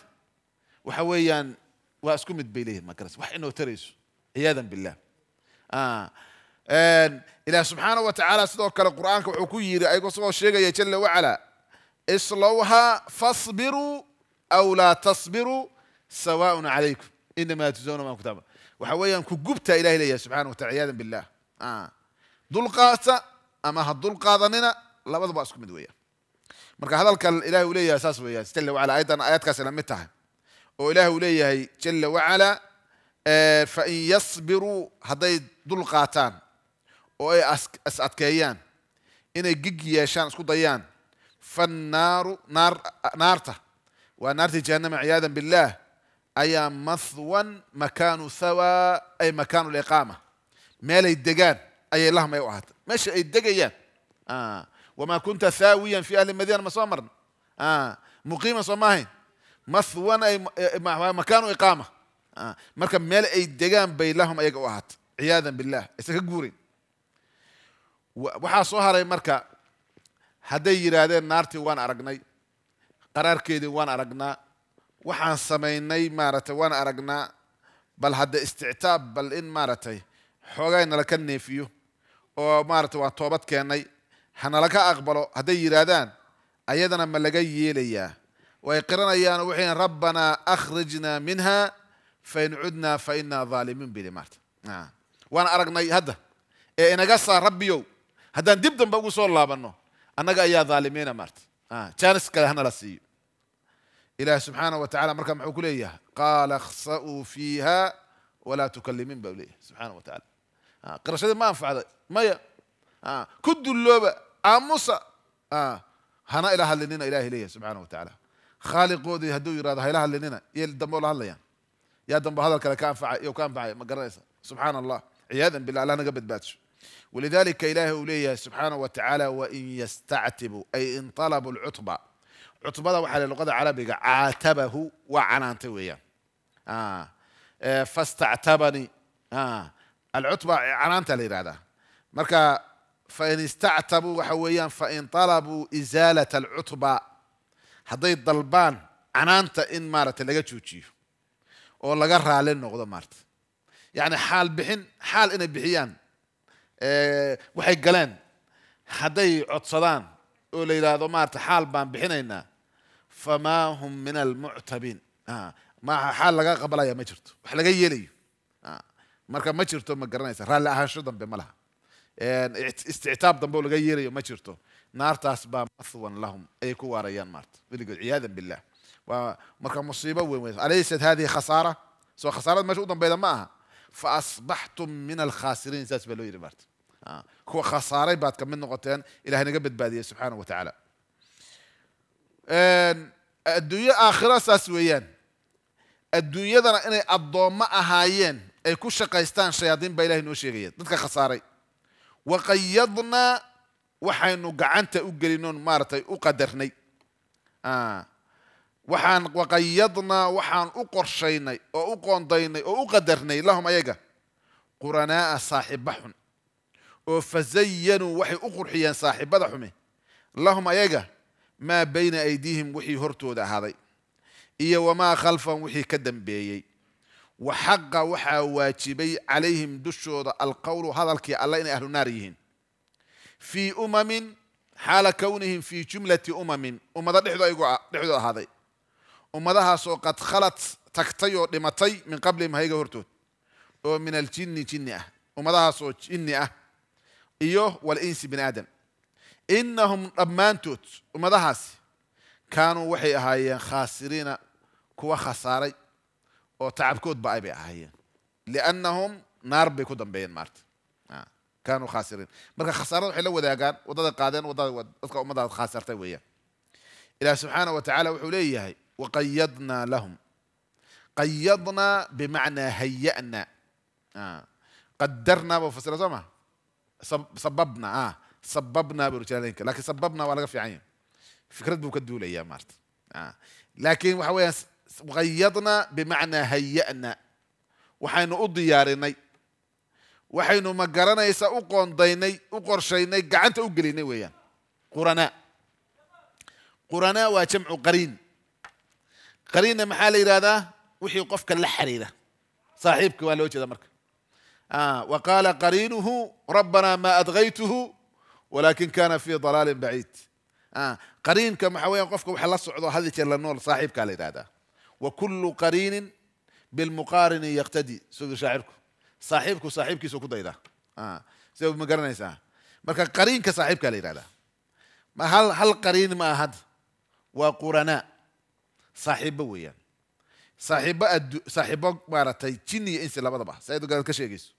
وحويان واسكمت بيليه مكرس وحينو تريس عياذا بالله آه إن إلى سبحانه وتعالى صدق القرآن وحكوير أيقصوا الشيء جل وعلا اصلوها فاصبروا أو لا تصبروا سواء عليكم إنما تجزون ما كتب وحويا كجبت الى إليه سبحانه وتعالى عياذا بالله آه ذو قاسة أما هدول قاضننا لا بد بأسكم دويا مركا هذا الكل إله وليه أساس ويا جل وعلا أيضا آيات كاسة لم تتهم وإله وليه جل وعلا آه، فإن يصبروا هذي دول قاتان وأي أسعد كيان إن جيجي يشان اسكو ضيان فالنار نار نارته ونار جهنم عياذا بالله أي مثوا مكان ثوى أي مكان الإقامة مال الدجان أي ما يوعد مش الدجيان آه وما كنت ثاويا في أهل المدينة مصامر آه مقيما صماهن مثوا أي مكان إقامة آه مركب مال الدجان بين لهم أي وعد عياذا بالله استكجورين وحا soo مركب هدي يرادين نارتي وان أرقناي قرار دي وان أرقنا وحان سميني مارتي وان أرقنا بل هدا استعتاب بل إن مارتي حوغين لكني فيو أو مارتي وان توبت كيني حنا لك أقبلو هدي يرادين أيدنا ملقا يليا ويقرنا يان وحين ربنا أخرجنا منها فإن عدنا فإنا ظالمين بلي مارت وان أرقناي هدا إيه إنا قصة ربيو هدا ديبدن بقو صور أنا جاي يا ظالمين أمرت آه تانس كله هنا لسي إلى سبحانه وتعالى مركب محوكلية قال اخسأوا فيها ولا تكلمين بابليه سبحانه وتعالى آه قرش هذا ما أنفع هذا ما يا آه كد اللوبة أموسى آه هنا إله لنا إله ليه سبحانه وتعالى خالق ودي هدو يراد إله لنا يلدم الله الله يعني يا دم هذا الكلام كان فع يو كان ما قرأ سبحان الله عياذا بالله لا نقبل باتش ولذلك إله أولياء سبحانه وتعالى وإن يستعتبوا أي إن طلبوا العتبة عتبة وحال اللغة العربية عاتبه وعنانتويا آه. آه. فاستعتبني آه. العتبة عنانت الإرادة مركا فإن استعتبوا وحويا فإن طلبوا إزالة العتبة هذي الضلبان عنانت إن مارت اللي جوتشي والله قرها علينا غدا مارت يعني حال بحين حال إن بحيان waxay galeen hadday codsadaan oo la yidhaahdo maarata xaal baan bixinaynaa famaa hum min almuctabiin maaha xaal laga qabalaya ma jirto wax laga yeelayo marka ma jirto ma garanaysa raalli ahaansho dambe ma laha istictaab dambe oo laga yeelayo ma jirto naartaas baa mathwan lahum ayay ku waarayaan maarta weligood ciyaadan billaah waa marka musiibo weyn weyn alaysat hadihi khasaara soo khasaarada meesha u dambayda ma aha fa asbaxtum min alkhaasiriin saas baa loo yidhi maarta آه. هو خسارة بعد كم من نقطتين إلى هنقبل بادية سبحانه وتعالى الدنيا آخرة ساسويان الدنيا ذا إن الضوء اهاين أي كوشة قيستان شياطين بإله نوشيغية ندك خسارة وقيضنا وحين قعنت أقلنون مارتي أقدرني آه. waxaan وقيضنا waxaan u qorshaynay oo u qoondaynay oo u qadarnay lahum oo fazayanuu waxay u qurxiyeen saaxiibada xume lahum ayaga maa bayna aydiihim wixii hortooda ahaaday iyo wamaa khalfan wixii ka dambeeyey waxaqa waxaa waajibay calayhim dushooda alqowlu hadalkii alla inay ahlu naar yihiin fii umamin xaala kownihim fii jumlati umamin ummado dhexdooda ahaaday ummadahaasoo qad khalad tagtay oo dhimatay min qablihim hayaga hortood oo min aljinni jinni ah ummadahaasoo jinni ah إيوه والإنس بن آدم إنهم ربمان توت وماذا هاسي كانوا وحي هاي خاسرين كوا خساري وتعب كود بأي بي هاي لأنهم نار بكودن بين مارت آه. كانوا خاسرين بركة خسارة حلوة ذا قال وضد قادن وضد وماذا خاسرت ويا إلى سبحانه وتعالى وحولي هاي وقيدنا لهم قيدنا بمعنى هيئنا آه. قدرنا بفصل زمان سببنا اه سببنا بروتيلينك لكن سببنا ولا في عين فكرت بوك الدولة يا مارت آه. لكن وحوي غيضنا بمعنى هيئنا وحين أضياريني وحين مقرنا يسا أقون ديني أقر شيني قعنت أقليني ويا قرناء قرناء وجمع قرين قرين محالي هذا وحي قفك اللحري صاحبك ولا وجه مركب آه وقال قرينه ربنا ما أدغيته ولكن كان في ضلال بعيد آه كما محويا قفك وحلا الصعود هذه النور صاحب على هذا وكل قرين بالمقارن يقتدي سوق شاعركم صاحبك صاحبك سوق ضيدا آه سوق مقرنيسا مركا قرين صاحبك على هذا ما هل هل قرين ما أحد وقرناء صاحب ويا saaxiibo saaxiibo maaragtay jin iyo insi labadaba saad gadaad ka sheegayso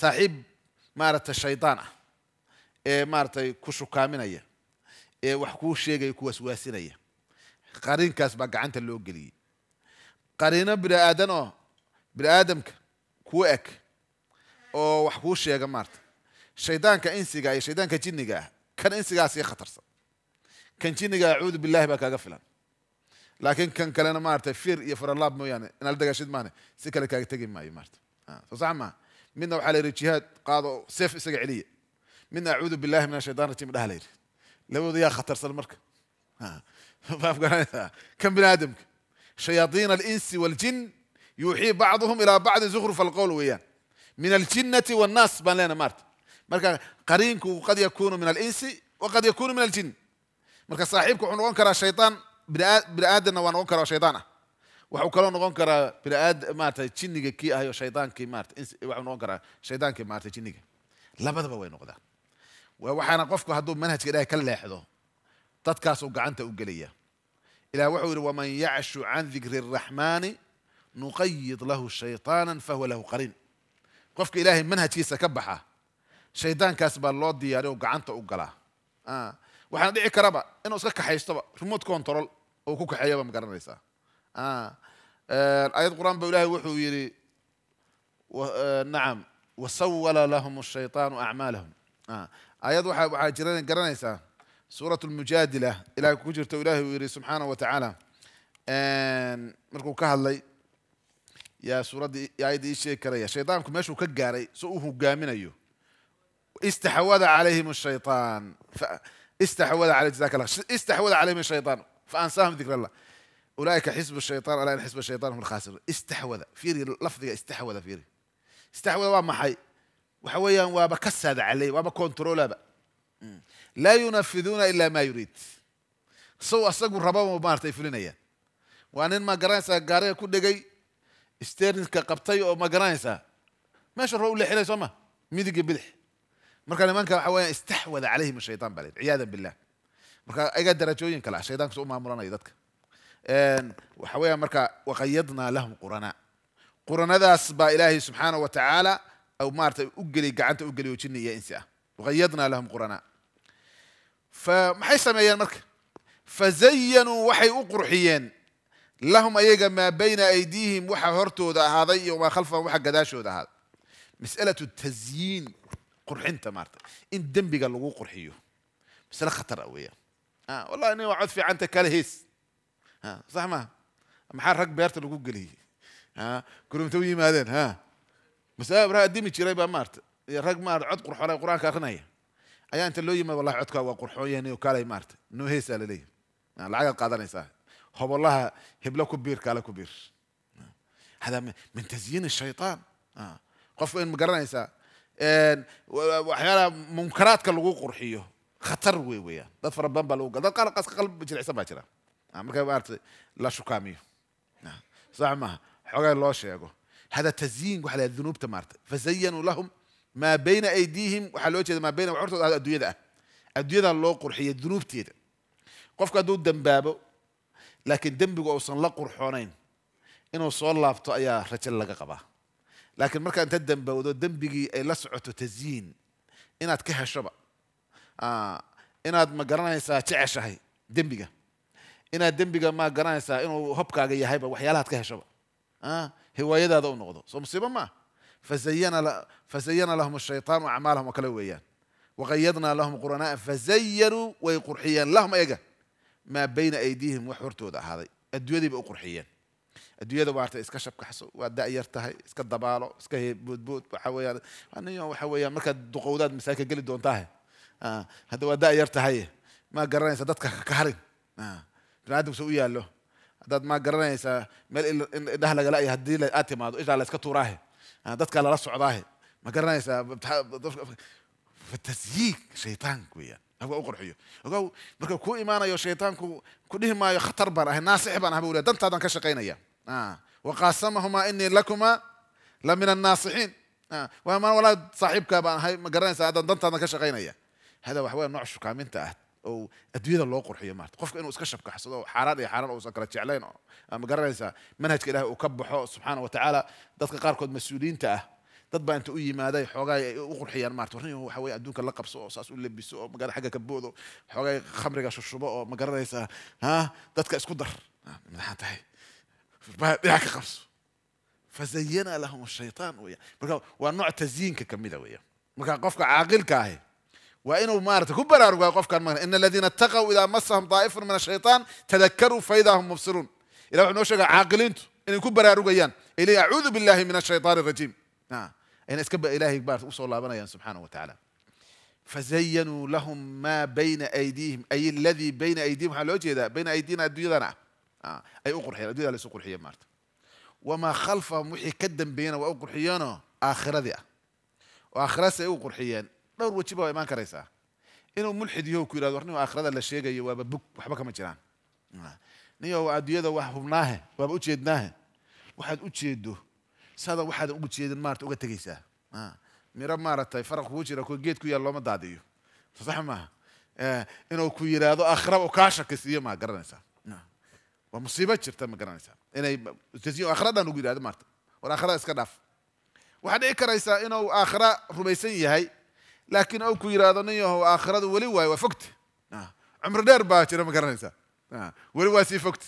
saaxiib maaragtay shaydaan ah ee maaragtay ku shukaaminaya ee wax kuu sheegaya ku waswaasinaya qariinkaas baa gacanta loo geliyey qariino bini aadan oo bini aadamka kuu eg oo wax kuu sheega maarata shaydaanka insiga iyo shaydaanka jinniga ah kan insigaa sii khatarsan kan jinniga acuudu billahi baa kaaga filan لكن كان كلنا مارت فير يفر الله بمو يعني انا الدقة شد ماني سكر كاك تجي ماي مارت آه. صح ما من نوع رجيهات قاضوا سيف سجع لي منا أعوذ بالله من الشيطان الرجيم لا هلير لو يا خطر صل مرك آه. آه. كم ادم شياطين الإنس والجن يوحي بعضهم إلى بعض زخرف القول ويا من الجنة والناس بان لنا مارت مالك قرينك وقد يكون من الإنس وقد يكون من الجن مالك صاحبك عنوان كرا شيطان biniaadanna waa noqon karaa oo shaydaan ah waxuu kaloo noqon karaa binaad maarata jinniga kii ahayo shaydaankii maaratawaxuu noqon karaa shaydaankii maarata jinniga labadaba way noqdaan waxaana qofku hadduu manhajka ilaahay ka leexdo dadkaasuu gacanta u gelaya ilah wuxuu yidhi waman yacshu can dikri araxmaani nuqayid lahu shayطaana fahuwa lahu qariin qofka ilaahay manhajkiisa ka baxa shaydaankaas baa loo diyaariy oo gacanta u galaa ah, waxaana dhici karaba inuu iska kaxaystoba remote control oo ku kaxeeyaba ma garanaysaa ah, ayad qur-aan ba ilahay wuxuu yidhi nacam wasawala lahum shayaanu acmaalahum ah, ayad waxaa jira garanaysaa suurat lmujaadila ilahay ku jirta ilahay uu yidhi subxaana wa tacaala markuu ka hadlay yaa suuraddii aayadda ii sheegi karaya shaydaanku meeshuu ka gaaray si uu hogaaminayo istaxwada calayhim shayaan istaxwada alay jazak allah istaxwada calayhim shayaan فانساهم ذكر الله اولئك حزب الشيطان الا ان حزب الشيطان هم الخاسرون استحوذ فيري لفظي استحوذ فيري استحوذ وما حي وحويا وبكسد عليه وبكنترول بقى. لا ينفذون الا ما يريد سو اسقوا وما مبارتي فلنيا وان ما قرانسا قاري كل دقي استيرنس كقبطي او ما قرانسا ما شرحوا اللي حلا سما ميدق بلح مركان ما كان حويا استحوذ عليهم الشيطان بلد عياذا بالله مركا ايغا دراجوين كلا شيطان كسو مامورانا يدادك ان وحويا مركا وقيدنا لهم قرانا قرانا ذا سبا الهي سبحانه وتعالى او مارتا اقلي قعانتا اقلي وجني يا انسا وقيدنا لهم قرانا فما حيسا ميان مركا فزينوا وحي اقرحيين لهم ايغا ما بين ايديهم وحا هرتو ذا هذي وما خلفهم وحا قداشو ذا هذا مسألة التزيين قرحين تمارتا ان دمبي قال قرحيو مسألة خطر قوية يعني. ها والله اني وعد في عنتك تكالهيس ها صح ما رك بيرت لو ها كل كلهم توي مالين ها بس ابرا ادمي جيري با مارت رق مار عد على قران كاخنايا ايا انت لو يما والله عدك وا قرحون يعني وكالي مارت نو هيس لي العقل قادر قادنيسا هو والله هبل كبير كالا كبير هذا من تزيين الشيطان ها قف ان مقرنيسا واحيانا منكرات lagu qurxiyo خطر وي وي تفر بامبا لو قال قال قص قلب بجل عصابه جرا امك بارت آه، لا شكاميو صح آه، ما حقا لو شيغو هذا تزيين وحل الذنوب تمارت فزينوا لهم ما بين ايديهم وحلو ما بين عرض الدويدا الدويدا لو قرحيه الذنوب تيد قف قدو دمبابو لكن دمبو اوصل لا قرحونين انه سو لافتو ايا رجل لا قبا لكن مركا انت دمبو دمبي اي لا تزيين انات كهشبه inaad ma garanaysaa jeceshahay dembiga inaad dembiga ma garanaysaa inuu hobkaaga yahayba waxyaalahaad ka heshaba hiwaayadaada u noqdo soo musiibo maaha fazayana lahum ashaytaanu acmaalahum oo kale weeyaan waqayadnaa lahum qurana'a fazayanuu way qurxiyeen lahum ayaga maa bayna aydiihim wax hortooda ahaaday adduunyadiiba u qurxiyeen adduunyada waarta iska shabkaxso waa da'yar tahay iska dabaalo iska buudbuud waxa weeyaan aniyo waxa weeyaan markaad duqowdaad masaaka geli doontaahe آه. هذا وداء يرتحي ما قرنا إذا دتك كهرين آه بنادم سويا له دت ما قرنا إذا مل إل ده لا جلاء يهدي لأتي ما إيش آه، على سكتو راهي أنا دتك على رصع راهي ما قرنا إذا فتزيك شيطان كويا هو أقول حيو هو بكو كو إيمانا يا شيطان كو كلهم ما يخطر برا الناس إحبان هم يقولوا دنت هذا كشقينا يا آه وقاسمهما إني لكما لمن الناصحين آه وما ولد صاحبك بان هاي ما قرنا إذا دنت هذا كشقينا يا آه هذا هو نوع شكام انت اه او ادويه لو قرحيه مارت قف انه اسكشف كحصدو حارات يا حارات او سكرت جعلين ام قرنسا منهج كده او سبحانه وتعالى دد قار مسؤولين تاه دد انت اي ماده خوغاي او قرحيان مارت ورني هو وحوى ادونك لقب سو اساس او لبسو قال حاجه كبودو خوغاي خمرغا ششبو او ما قرنسا ها دد اسكو در آه، من حته ياك خمس فزينا لهم الشيطان ويا ونوع تزيين كمي ويا مكان قفك عاقل كاهي وإنه مارت كبر أرجع قف كان إن الذين اتقوا إذا مسهم طائف من الشيطان تذكروا فإذا هم مبصرون إلى بعد نوشة عاقلين إن كبر أرجع يان إلي أعوذ بالله من الشيطان الرجيم نعم إن اسكب إلهي كبار أوصى الله بنا يان سبحانه وتعالى فزينوا لهم ما بين أيديهم أي الذي بين أيديهم على وجه بين أيدينا الدنيا نعم أي أقر حيا الدنيا ليس أقر حيا مارت وما خلفهم وحي كدم بينه وأقر حيانه آخر ذي وآخر سيقر حيان dhowr wejiba waa imaan karaysaa inuu mulxid yahow ku yidhahdo warnimo aakhirada la sheegayo waaba bug waxba kama jiraan niyow adduunyada wax hubnaahe waaba u jeednaahe waxaad u jeedo sada waxaad uga jeedin maarata uga tegaysaa miro maaragtay faraq kugu jira kuwa geed ku yaal looma daadiyo sax maaha inuu ku yidhaahdo aakhiraba u kaa shakisiiyo maa garanaysaa waa musiibo jirta ma garanaysaa inay jaziyo aakhiradan ugu yidhahdo maarta war aakhirada iska dhaaf waxaa dhici karaysaa inuu aakhira rumaysan yahay لكن أو كو يرادني هو آخره ولي واي وفقت آه. عمر دير باكر ما كرنسا آه. ولي واي سيفقت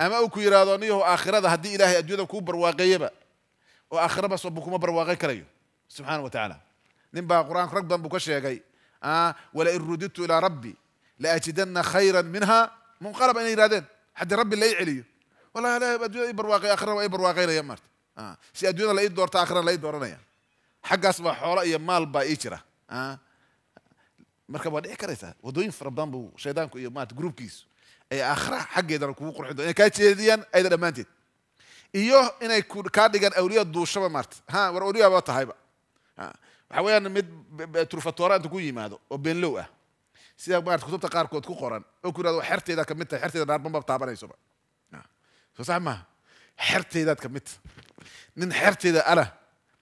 أما أو كو يرادني هو آخره ذا هدي إلهي أدوية كوبر برواقية با بس وبكو ما برواقية كريو سبحانه وتعالى نبا قرآن خرق بان يا جاي آه ولا إن إلى ربي لا لأجدن خيرا منها منقرب إن إرادين حد ربي لا يعليه والله لا بدو اي برواق اخر واي برواق غير يا مرت اه سي ادونا لا اي دورت اخر لا اي دورنا حق اصبح حول يا مال با آه. مركب واحد كارثة ودوين في ربان بو شيطانك إيه مات جروب كيس أي آخر حق يدرك كوك روح دو إيه كاي تيديان أي ده مانتي إيوه إن أي كارد كان أولياء دو شبه مارت ها ور أولياء بات ها حوايا نمد بتروفاتورا أنت كوي ما وبين لوا أه. سيدا مارت كتب تقار كود قران أو كود هذا حرت إذا كميت حرت إذا نار بمبا تعبان أي صبا ما حرت إذا كميت من حرت إذا أنا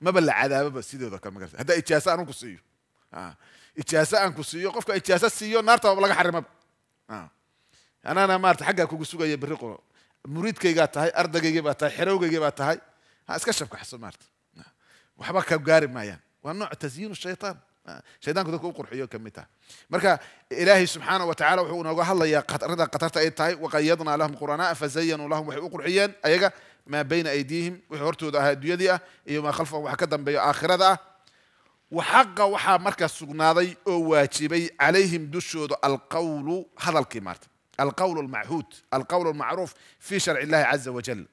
ما بلع عذاب بس سيدا ذكر ما قلت هذا إتشاس أنا كسيو ijaasa aan ku siiyo qofka ijaasa siiyo naartaba laga xarimaba anaana maarata xaggaa kugu sugaya berri qoro muriidkaygaa tahay ardagaygii baa tahay xerowgaygii baa tahay ha iska shabkaxso maarata waxba ka gaari maayaan waa nooc tasyiinu shaytaan shaydaanku dadka u qurxiyo ka mid tahay marka ilaahay subxaana wa tacala wuxuu inooga hadlayaa arrinta qatarta ay tahay waqayadnaa lahum qur'aanaa fazayanuu lahum waxay u qurxiyeen ayaga maa bayna aydiihim wixii hortooda ahaa adduunyadii ah iyo maa khalfahum waxa ka dambeeyo aakhirada ah وحق وحا مركز سقناضي أو عليهم دشود القول هذا الكيمارت القول المعهود القول المعروف في شرع الله عز وجل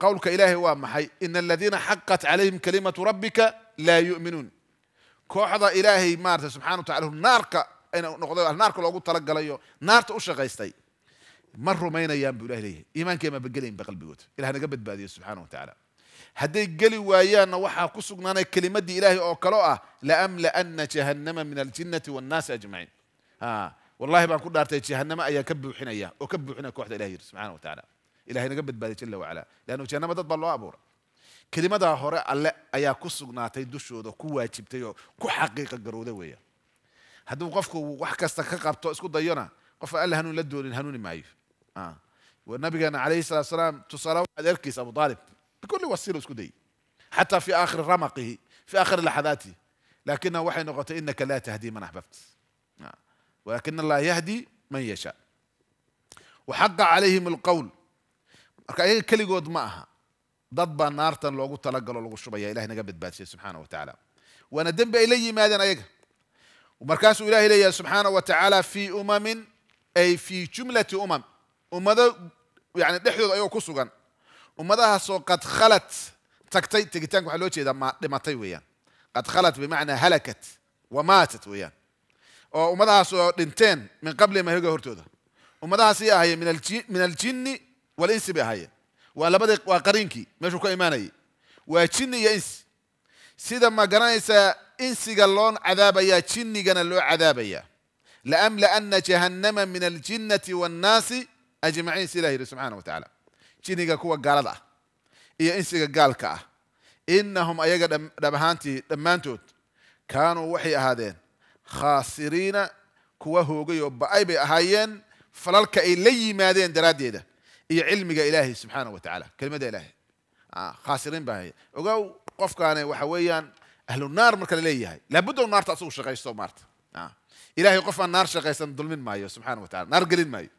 قولك إلهي وامحي إن الذين حقت عليهم كلمة ربك لا يؤمنون كوحظة إلهي مارت سبحانه وتعالى نارك أنا نقضي نارك لو قلت لك ليو نارت أشغيستي مروا مين أيام بوله إليه إيمان كما بقلين بقلبي قلت إلهي نقبت بادي سبحانه وتعالى هدي قلي ويانا وحا كسوك نانا كلمة دي إلهي أو كلوة لأملا أن جهنم من الجنة والناس أجمعين ها والله ما كنا أرتي جهنم أي كبو حين وكبو حين كوحد إلهي سبحانه وتعالى إلهي نقبت بالي جل وعلا لأنه جهنم ضد الله أبور كلمة دا هورا ألا أيا كسوك نانا تيدوشو دو كوة تيبتيو كو حقيقة قرودة ويا هدو قفكو وحكا استكاقب توسكو ضيونا قف قال هنون لدو هنون مايف آه. والنبي كان عليه الصلاة والسلام تصلوا على الكيس أبو طالب بكل وسيلة سكودية حتى في آخر رمقه في آخر لحظاته لكن وحي نغطي إنك لا تهدي من أحببت نعم. ولكن الله يهدي من يشاء وحق عليهم القول أي كل قد معها ضب النار تنلوغو لو لوغو الشبية إله نقب باتشي سبحانه وتعالى وأنا دنب إلي ماذا نأيك ومركاس إله إلي سبحانه وتعالى في أمم أي في جملة أمم أمم يعني نحيو أيو كسوغان ومدها سو قد خلت تكتي تكتانك اذا ما تي ويا قد خلت بمعنى هلكت وماتت ويا ومدها سو دنتين من قبل ما هي هرتودا ومدها سي هي من الجن من الجن والانس بهاي ولا بد وقرينكي مش كو ايماني وجن يا انس سيدا ما جرايس انس قالون عذاب يا جن قال له عذاب يا لأملأن جهنم من الجنة والناس أجمعين سيلاهي سبحانه وتعالى jiniga kuwa gaalada ah iyo insiga gaalka ah innahum ayaga dhab ahaantii dhammaantood kaanuu waxay ahaadeen khaasiriina kuwa hoogay oo ba'ay bay ahaayeen falalka ay la yimaadeen daraaddeeda iyo cilmiga ilaahay subxaanahu wa tacaala kelimada ilaahay khaasiriin baa haya ogow qofkaane waxa weeyaan ahlu marka la leeyahay laabudda naarta asugu shaqaysto maarta ilaahay qof aan naar shaqaysan dulmin maayo subxaanahu wa tacala naar gelin maayo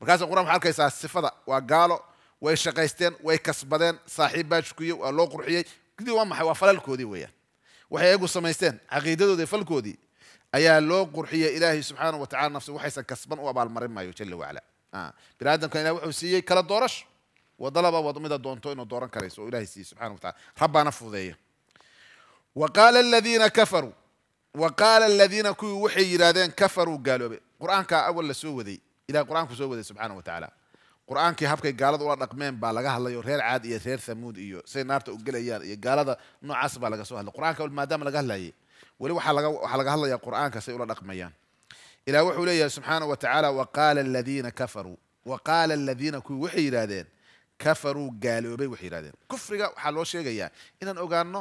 markaasa qur-aan waxaa arkaysaa sifada waa gaalo way shaqaysteen way kasbadeen saaxiib baa shukiyey waa loo qurxiyey kadib waa maxay waa falalkoodii weeyaan waxay iyagu samaysteen caqiidadoodii falkoodii ayaa loo qurxiyey ilaahay subxaana wa tacala nafsi waxaysan kasban u abaalmarin maayo jalla wacala biniaadamka ilahi wuxuu siiyey kala doorash wadalaba wad mida doonto inuu dooran karayso oo ilahay siiyey subxana wa tacala rabbaana fudeeya وقال الذين كفروا وقال الذين كوي وحي يرادين كفروا قالوا قرآن كا أول سوى ذي إلى قرآن سوى ذي سبحانه وتعالى qur-aankii habkay gaalada ula dhaqmeen baa laga hadlayo reer caad iyo reer thamuud iyo say naarta u gelayaan iyo gaalada noocaas baa laga soo hadlay qur-aanka maadaama laga hadlayay weli waxaa laga waxaa laga hadlayaa qur-aanka say ula dhaqmayaan ilaah wuxuu leeyahay subxaanahu wa tacaala waqaala aladiina kafaruu waqaala aladiina kuwii waxay yidhaahdeen kafaruu gaaloobay waxay yidhahdeen kufriga waxaa loo sheegayaa inaan ogaano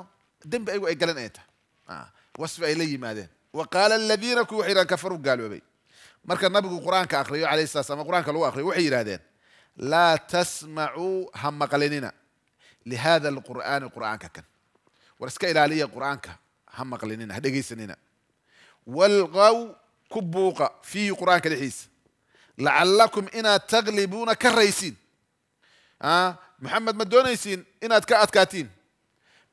dembi ayagu ay galeen ay tahay wasfi ay la yimaadeen waqaala aladiina kuwii waxay yidhahdeen kafaruu gaaloobay marka nabigu qur-aanka akriyo calayhi salaam ama qur-aanka lagu akriyo waxay yidhahdeen لا تسمعوا هم مقلنين لهذا القرآن القرآن كان ورسك إلى علي القرآن هم مقلنين هذا سنين والغو كبوق في قرآن كالحيس لعلكم إنا تغلبون كالرئيسين آه محمد مدون يسين إنا تكأت كاتين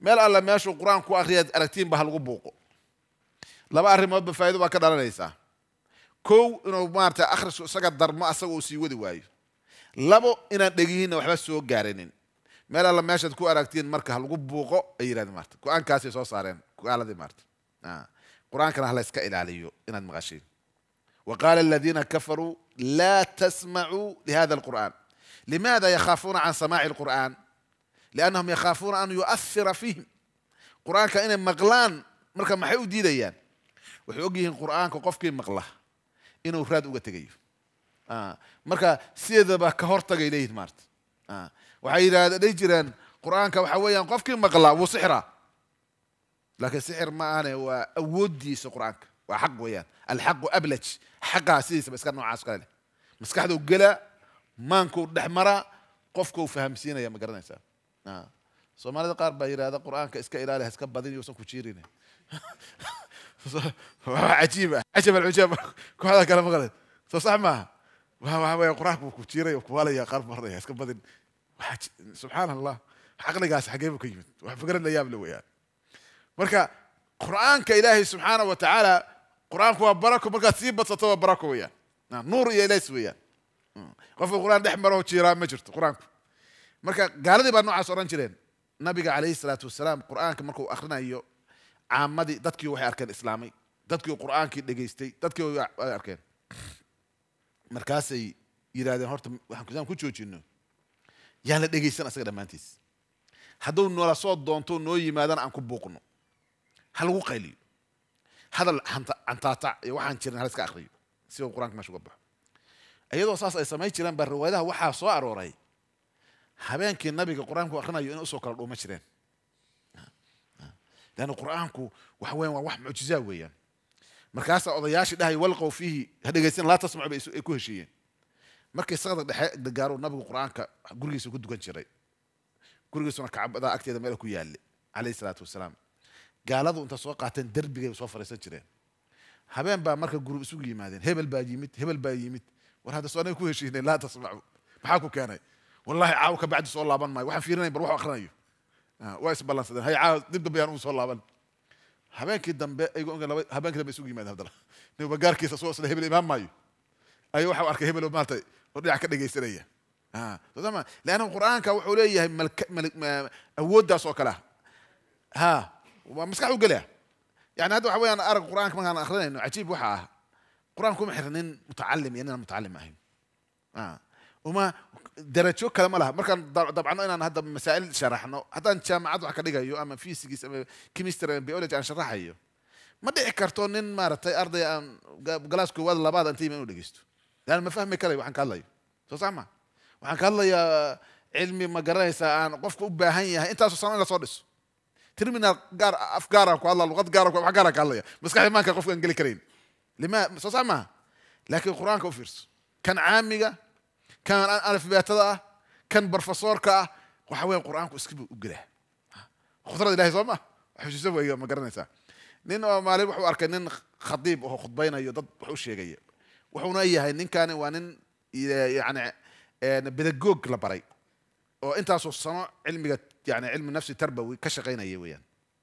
مال الله ما شو القرآن كو أخيات أرتين بهال قبوق لا بأري ما بفائدة وكذا ليس كو إنه بمارته آخر سقط درما أسوأ سيود وايد labo inaan dhegihiinna waxba soo gaaranin meel alla meeshaad ku aragtiin marka halagu buuqo ay yidhahdeen maarta go-aankaasay soo saareen go-aanadii maarta qur-aankana hala iska ilaaliyo inaad maqashiin وقال الذين كفروا لا تسمعوا لهذا القرآن لماذا يخافون عن سماع القرآن لأنهم يخافون أن يؤثر فيهم قرآن كأن مقلان مركا محيو ديديان وحيوجيهن قرآن كقفكين مقله إنه فراد أغتقيف marka sideedaba ka hortagay leeyihin maarta waxay yidhahdeen dhay jireen qur-aanka waxa weeyaan qofkii maqlaa wuu sixra laakiin sixir ma ahane waa awooddiisa qur-aanka waa xaq weeyaan alxaqu ablaj xaqaa sidiisaba iska noocaas kale leh maskaxduu gela maankuu dhex mara qofkuu fahamsiinaya ma garanaysaa soomaalida qaar baa yidhahda qur-aanka iska ilaali ha iska badin yuusan ku jiirin waa cajiib ah cajab alcujaab kooxda kale maqle soo sax maaha qur-aanku ku jiiraya kuwaalaya qaar baranaya iska badin subxaan allah caqligaas xagee buu ka yimid wax fikrad la yaab la weeyaan marka qur'aanka ilaahay subxaana wa tacaala qur'aanku waa barako markaad sii badsato waa barako weeyaan nuur iyo ilays weeyaan qofka qur'aan dhex maro jiiraa ma jirto qur'aanku marka gaaladii baa noocaas odhan jireen nabiga calayhi salaatu wasalaam qur'aanka markuu akhrinayo caamadii dadkii waxay arkeen islaamay dadkii qur'aankii dhegaystay dadkii way arkeen markaasay yidhahdeen horta waxaan ku joojino yaan la dhegaysan asaga dhammaantiis hadduu noola soo doonto noo yimaadana aan ku buuqno ha lagu qayliyo hadal cantaata iyo waxaan jirin halaska akriyo si uu qur-aanka meesha uga baxo iyadoo saas ay samayn jireen ba riwaayadaha waxaa soo arooray habeenkii nabiga qur-aanku akrinayo inay usoo kala dhuuma jireen leanna qur-aanku waxa weyan waa wax mucjizaa weeyaan markaasaa odayaashii dhahay walqow fiihi ha dhegaysan laa tasmacu bay ay ku heshiiyeen markay saqda dhexe gaaro nabigu qur-aanka gurigiisa ku dukan jiray gurigiisuna kacbadaa agteeda meel ku yaallay calayhi isalaatu wasalaam gaaladu inta soo qaateen derbigay soo fariisan jireen habeen baa marka gurub isugu yimaadeen hebel baa yimid hebel baa yimid war hadda soo anaga ku heshiinay laa tasmacu maxaa ku keenay wallahi caawa ka bacdi soo laaban maayo waxaan fiirinayn bar wax akrinayo ah, waa isballansadeen hay caawa dib dambayaan ugu soo laaban habeenkii dambe ayagoo habeenkii dambe isugu yimaadeen haddana nin bagaarkiisa soo sida hebel imaan maayo ayuu waxa arkay hebel maanta oo dhinac ka dhegaysanaya soma leanna qur'aanka wuxuu leeyahay awooddaas oo kale ah waa maskax u gelaya yani hadda waxa weeyaan arag qur'aanka markaan akrinayno cajiib waxa ah qur'aanku uma xiran nin mutacalim iyo nin aan mutacalim ahayn uma darajo kalema laha markaan dabcano inaan hadda masaa'il sharaxno haddaan jaamacad wax ka dhigayo ama fiisigiis ama chemistry ama biology aan sharaxayo ma dhici karto nin maaragtay arday aan galaas koowaad labaad aan tiima inuu dhegeysto lean ma fahmi karayo waxaan ka hadlayo soo sax ma waxaan ka hadlayaa cilmi ma garanaysaa aan qofka u baahan yahay intaasoo sano in lasoo dhiso terminal gaar af gaaraan ku hadlaa luqad gaaraan wax gaaraan ka hadlaya maskaxda maanka qofka aan geli karayn lima soo sax maaha laakiin qur-aanka u fiirso kan caamiga كان ألف بيت هذا كان برفصورك وحوي القرآن كوسكيب وقله خطر الله زما حش يسوي يا مقرنته نين ما عليه وحوار كان خطيب وهو خطبين أيه ضد حوش يجي جي. وحونا إياه نين كان وانين يعني آه، بدقوق لبري وانت اصول الصنع علم يعني علم النفس تربوي كشغين اي ويان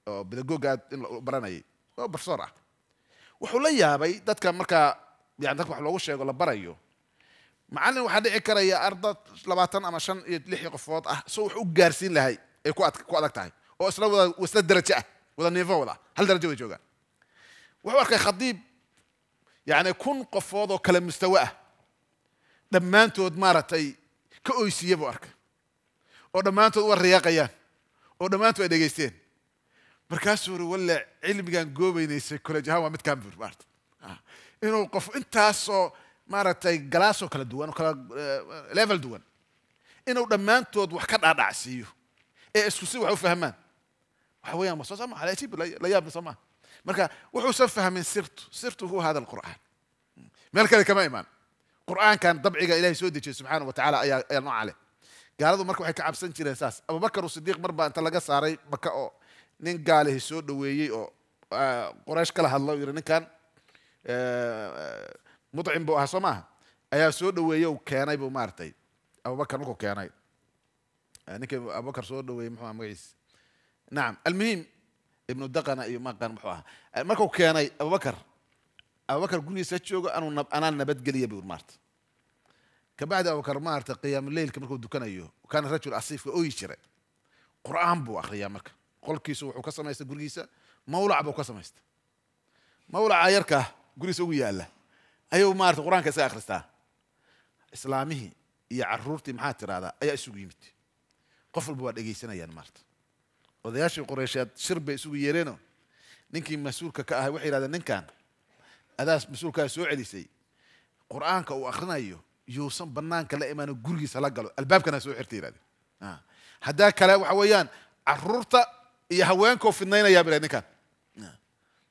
بدقوق قاعد برانا اي بصرع وحوليا بي دات مركا يعني دات كان حلوش يقول لبري macallin waxaa dhici karaya ardad labaatan ama shan iyo lix qofood ah soo wax u gaarsiin lahay ay ku adag tahay oo isla wada isla darajo ah wada neefo wada hal darajo way joogaan wuxuu arkay khadiib yani kun qofood oo kale mustawe ah dhammaantood maaragtay ka oysiiya buu arkay oo dhammaantood waa riyaaqayaan oo dhammaantood ay dhegaysteen markaasuu uri walle cilmigaan goobaynay psychology ahaan waa midkaan buur maarta inuu qof intaasoo maaragtay galaasoo kala duwan oo kala level duwan inuu dhammaantood wax ka dhaadhacsiiyo ee isku si wax u fahmaan waxa weeyaan waa soo sama ala ajib la yaabna soo maaha marka wuxuusan fahmin sirtu sirtu huwa hada alqur'aan meel kale kama imaan qur'aankan dabciga ilaahay soo dejiyey subxaana wa tacaala ayaa ayaa nooca leh gaaladu marka waxay ka cabsan jireen saas abubakar sidiiq mar baa inta laga saaray maka oo nin gaalihi soo dhoweeyey oo quraysh kala hadla yiri ninkan mucim buu ahaa soo maaha ayaa soo dhaweeye u keenay buu maaratay abubakar markuu keenay ninkii abubakar soo dhaweeyey muxu aha magaciis nacam almuhim ibnu daqana iyo maqan muxuu ahaa markuu keenay abubakar abubakar gurigiisa joogo anuu anaa nabadgeliya buu maarta kabacdi abubakar maarata qiyaamuleylka markuu dukanayo kaana rajul asiifka ooyi jira qur-aan buu akhriyaa marka qolkiisu wuxuu ka samaysta gurigiisa mawlac buu ka samaysta mawlaca yarkaa gurigiisa ugu yaalla ayuu maarata qur-aanka iska akhristaa islaamihii iyo caruurtii maxaa tiraahdaa ayaa isugu yimid qof walba waa dhegaysanayaan maarata odayaashii qureysheed shir bay isugu yeereenoo ninkii mas-uulka ka ahay waxay yidhahdeen ninkan adaas mas-uulkaa soo celisay qur-aanka uu akrinayo yuusan banaanka la imaano gurigiisa la galo albaabkana soo xirta yidhahdeen haddaa kale waxa weeyaan caruurta iyo haweenkoo fidnaynayaa bay ninkan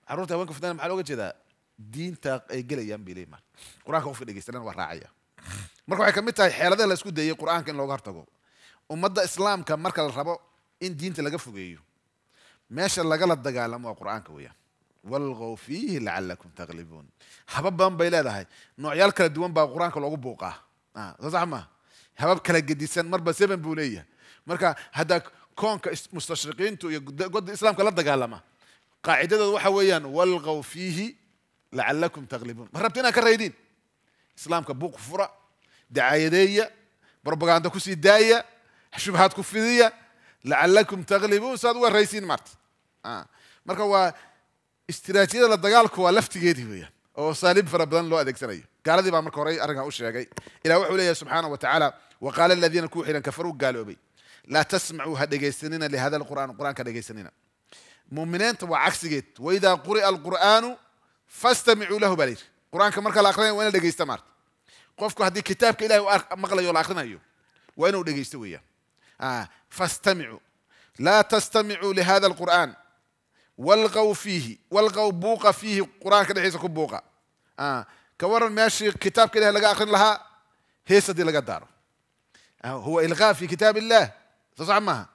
caruurta haweenka fidnayna maxaa looga jeedaa diinta ay gelayaan bay leeyihin marka qur'anka qofka dhegeysanana waa raacaya marka waxay ka mid tahay xeeladaha la isku dayay qur'aanka in looga hortago ummadda islaamka marka la rabo in diinta laga fogeeyo meesha lagala dagaalamo waa qur'aanka weeyaan walqow fiihi lacallakum taglibuun habab badan bay leedahay noocyaal kala duwan baa qur-aanka loogu buuqaa ah, soo sax habab kala gedisan marba seven buu leeyahay marka haddaa koonka mustashriqiintu iyo godda islaamka la dagaalama qaacidadooda waxa weeyaan walqow fiihi لعلكم تغلبون هربتنا كريدين اسلام كبوق فرا دعايديه بروباغاندا كوسي داية شبهات كفرية لعلكم تغلبون ساد الرئيسين مرت اه مرك وا استراتيجيه للدجال كو لفت جيدي ويا او صالب فربدان لو ادك سري قال دي مرك هو ارجع الى جاي الى وحي سبحانه وتعالى وقال الذين كوحي كفروا قالوا بي لا تسمعوا هذا لهذا القران القران كدغيسنينا مؤمنين تو عكس جيت واذا قرئ القران فاستمعوا له بليغ قرانك مركا الاخرين وين دغيست مارت قفكو هذه كتابك الى مقلي الاخرين ايو وين دغيست ويا اه فاستمعوا لا تستمعوا لهذا القران والغوا فيه والغوا بوق فيه قران قرانك دحيس كبوقا اه كورن ماشي كتابك الى الاخرين لها هيس دي لغا دار آه. هو الغاء في كتاب الله تصعمها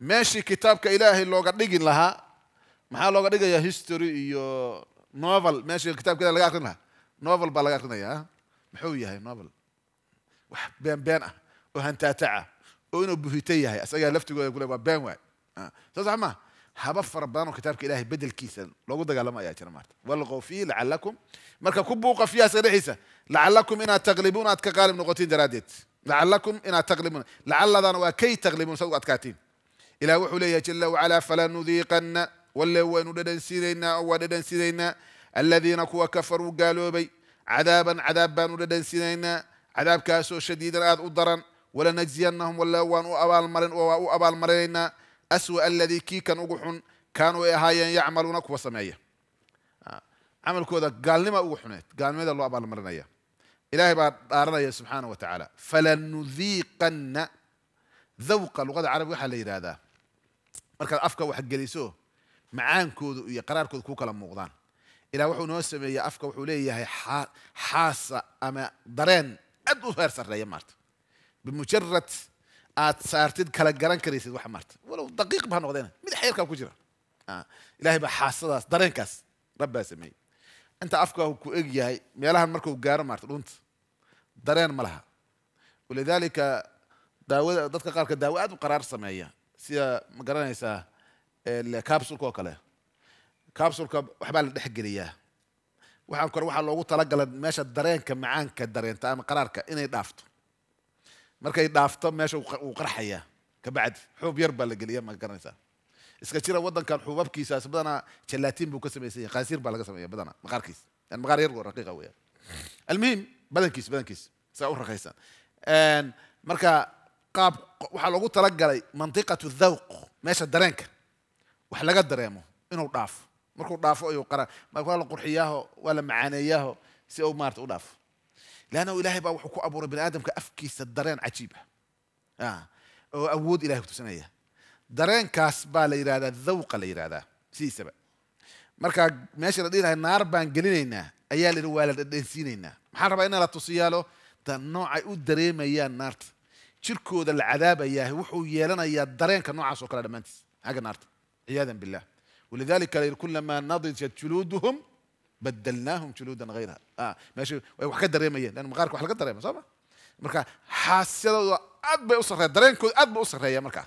ماشي كتاب الهي لوغا دغين لها ما لوغا دغيا هيستوري يو نوفل ماشي الكتاب كذا لقى قرنها نوفل بقى لقى قرنها محو يهي نوفل وح بين بين وهنتاتعه وانو بفيتي يهي اسقى لفت يقول بين واي صح ما haba fara badan oo kitaabka ilaahay bedelkiisa loogu dagaalamo ayaa jira maarta walqow fiihi lacalakum marka ku buuqa fiiha sadhexdiisa lacalakum inaad taqlibuun aad ka qaalib noqotiin daraaddeed lacalakum inaad taqlibuun lacalladana waa kay taqlibuun sa u adkaatiin ilaah wuxuu leeyahay jala wacalaa falanudiiqanna ولا وينو ددن سيرينا أو ددن سيرينا الذين كوا كفروا قالوا بي عذابا عذابا بانو ددن سيرينا عذاب كاسو شديدا آذ أدرا ولا نجزينهم ولا وان أبال مرن أو ابا مرينا اسوء الذي كي كان أقحن كانوا إهايا يعملون كوا سمايا آه، عمل كودا قال لما أقحنت قال ماذا الله ابا مرنايا إلهي بعد يا سبحانه وتعالى فلنذيقن ذوق اللغة العربية وحا هذا مركز أفكا وحق جليسوه معانكو يقراركو كوكا لموغدان إلى وحو نوسم يا أفكا وحو لي حاسة أما درين أدو فارس الرأي مارت بمجرد آت سارتيد كالا جران وحا مارت ولو دقيق بها نوغدين من حيرك كوجرا آه. إلهي بحاسة درين كاس ربا سمي أنت أفكا وكو إيجي هي ميالها مركو جار مارت لونت درين مالها ولذلك داوود دتك قالك داوود قرار سمعيه سي مقرانيسه capsulka oo kale capsulka waxbaa la dhexgeliyaa waxaan kore waxaa loogu talagalay meesha dareenka macaanka dareenta ama qaraarka inay dhaafto markay dhaafto meesha wuu qarxayaa kabacdi xuub yar baa la geliya ma garanaysaa iska jira waddankan xuubabkiisaas badanaa jalaatiin buu ka samaysan yahay qaasiir baa laga sameeya badanaa maqaarkiis maqaar yargo raqiiqa weeyaan almuhim badankiis badankiis saa u rakhaysan marka qaab waxaa loogu talagalay mantiqatu dhawq meesha dareenka wax laga dareemo inuu dhaafo markuu dhaafo ayuu qaraan waa la qurxiyaaho waa la macaaneeyaaho si u maarata u dhaafo leanna ilaahay baa wuxuu ku abuuray bini aadamka afkiisa dareen cajiib ah oo awood ilahay kutusinaya dareenkaas baa la yidhahdaa dhawqa la yidhahdaa sidiisaba markaa meesha la dhihi naar baan gelinaynaa ayaa la yidhi waa la dhadhansiinaynaa maxaan rabaa inaan la tusiyaalo noocay u dareemayaan naarta jirkooda la cadaabaya wuxuu yeelanayaa dareenka noocaas kale dhammaantiis xagga naarta عياذا بالله ولذلك كلما نضجت جلودهم بدلناهم جلودا غيرها اه ماشي وحكى دريميا لان مغارك وحلقه دريما صح مركا حاسد اب اسره درين كل اب اسره هي مركا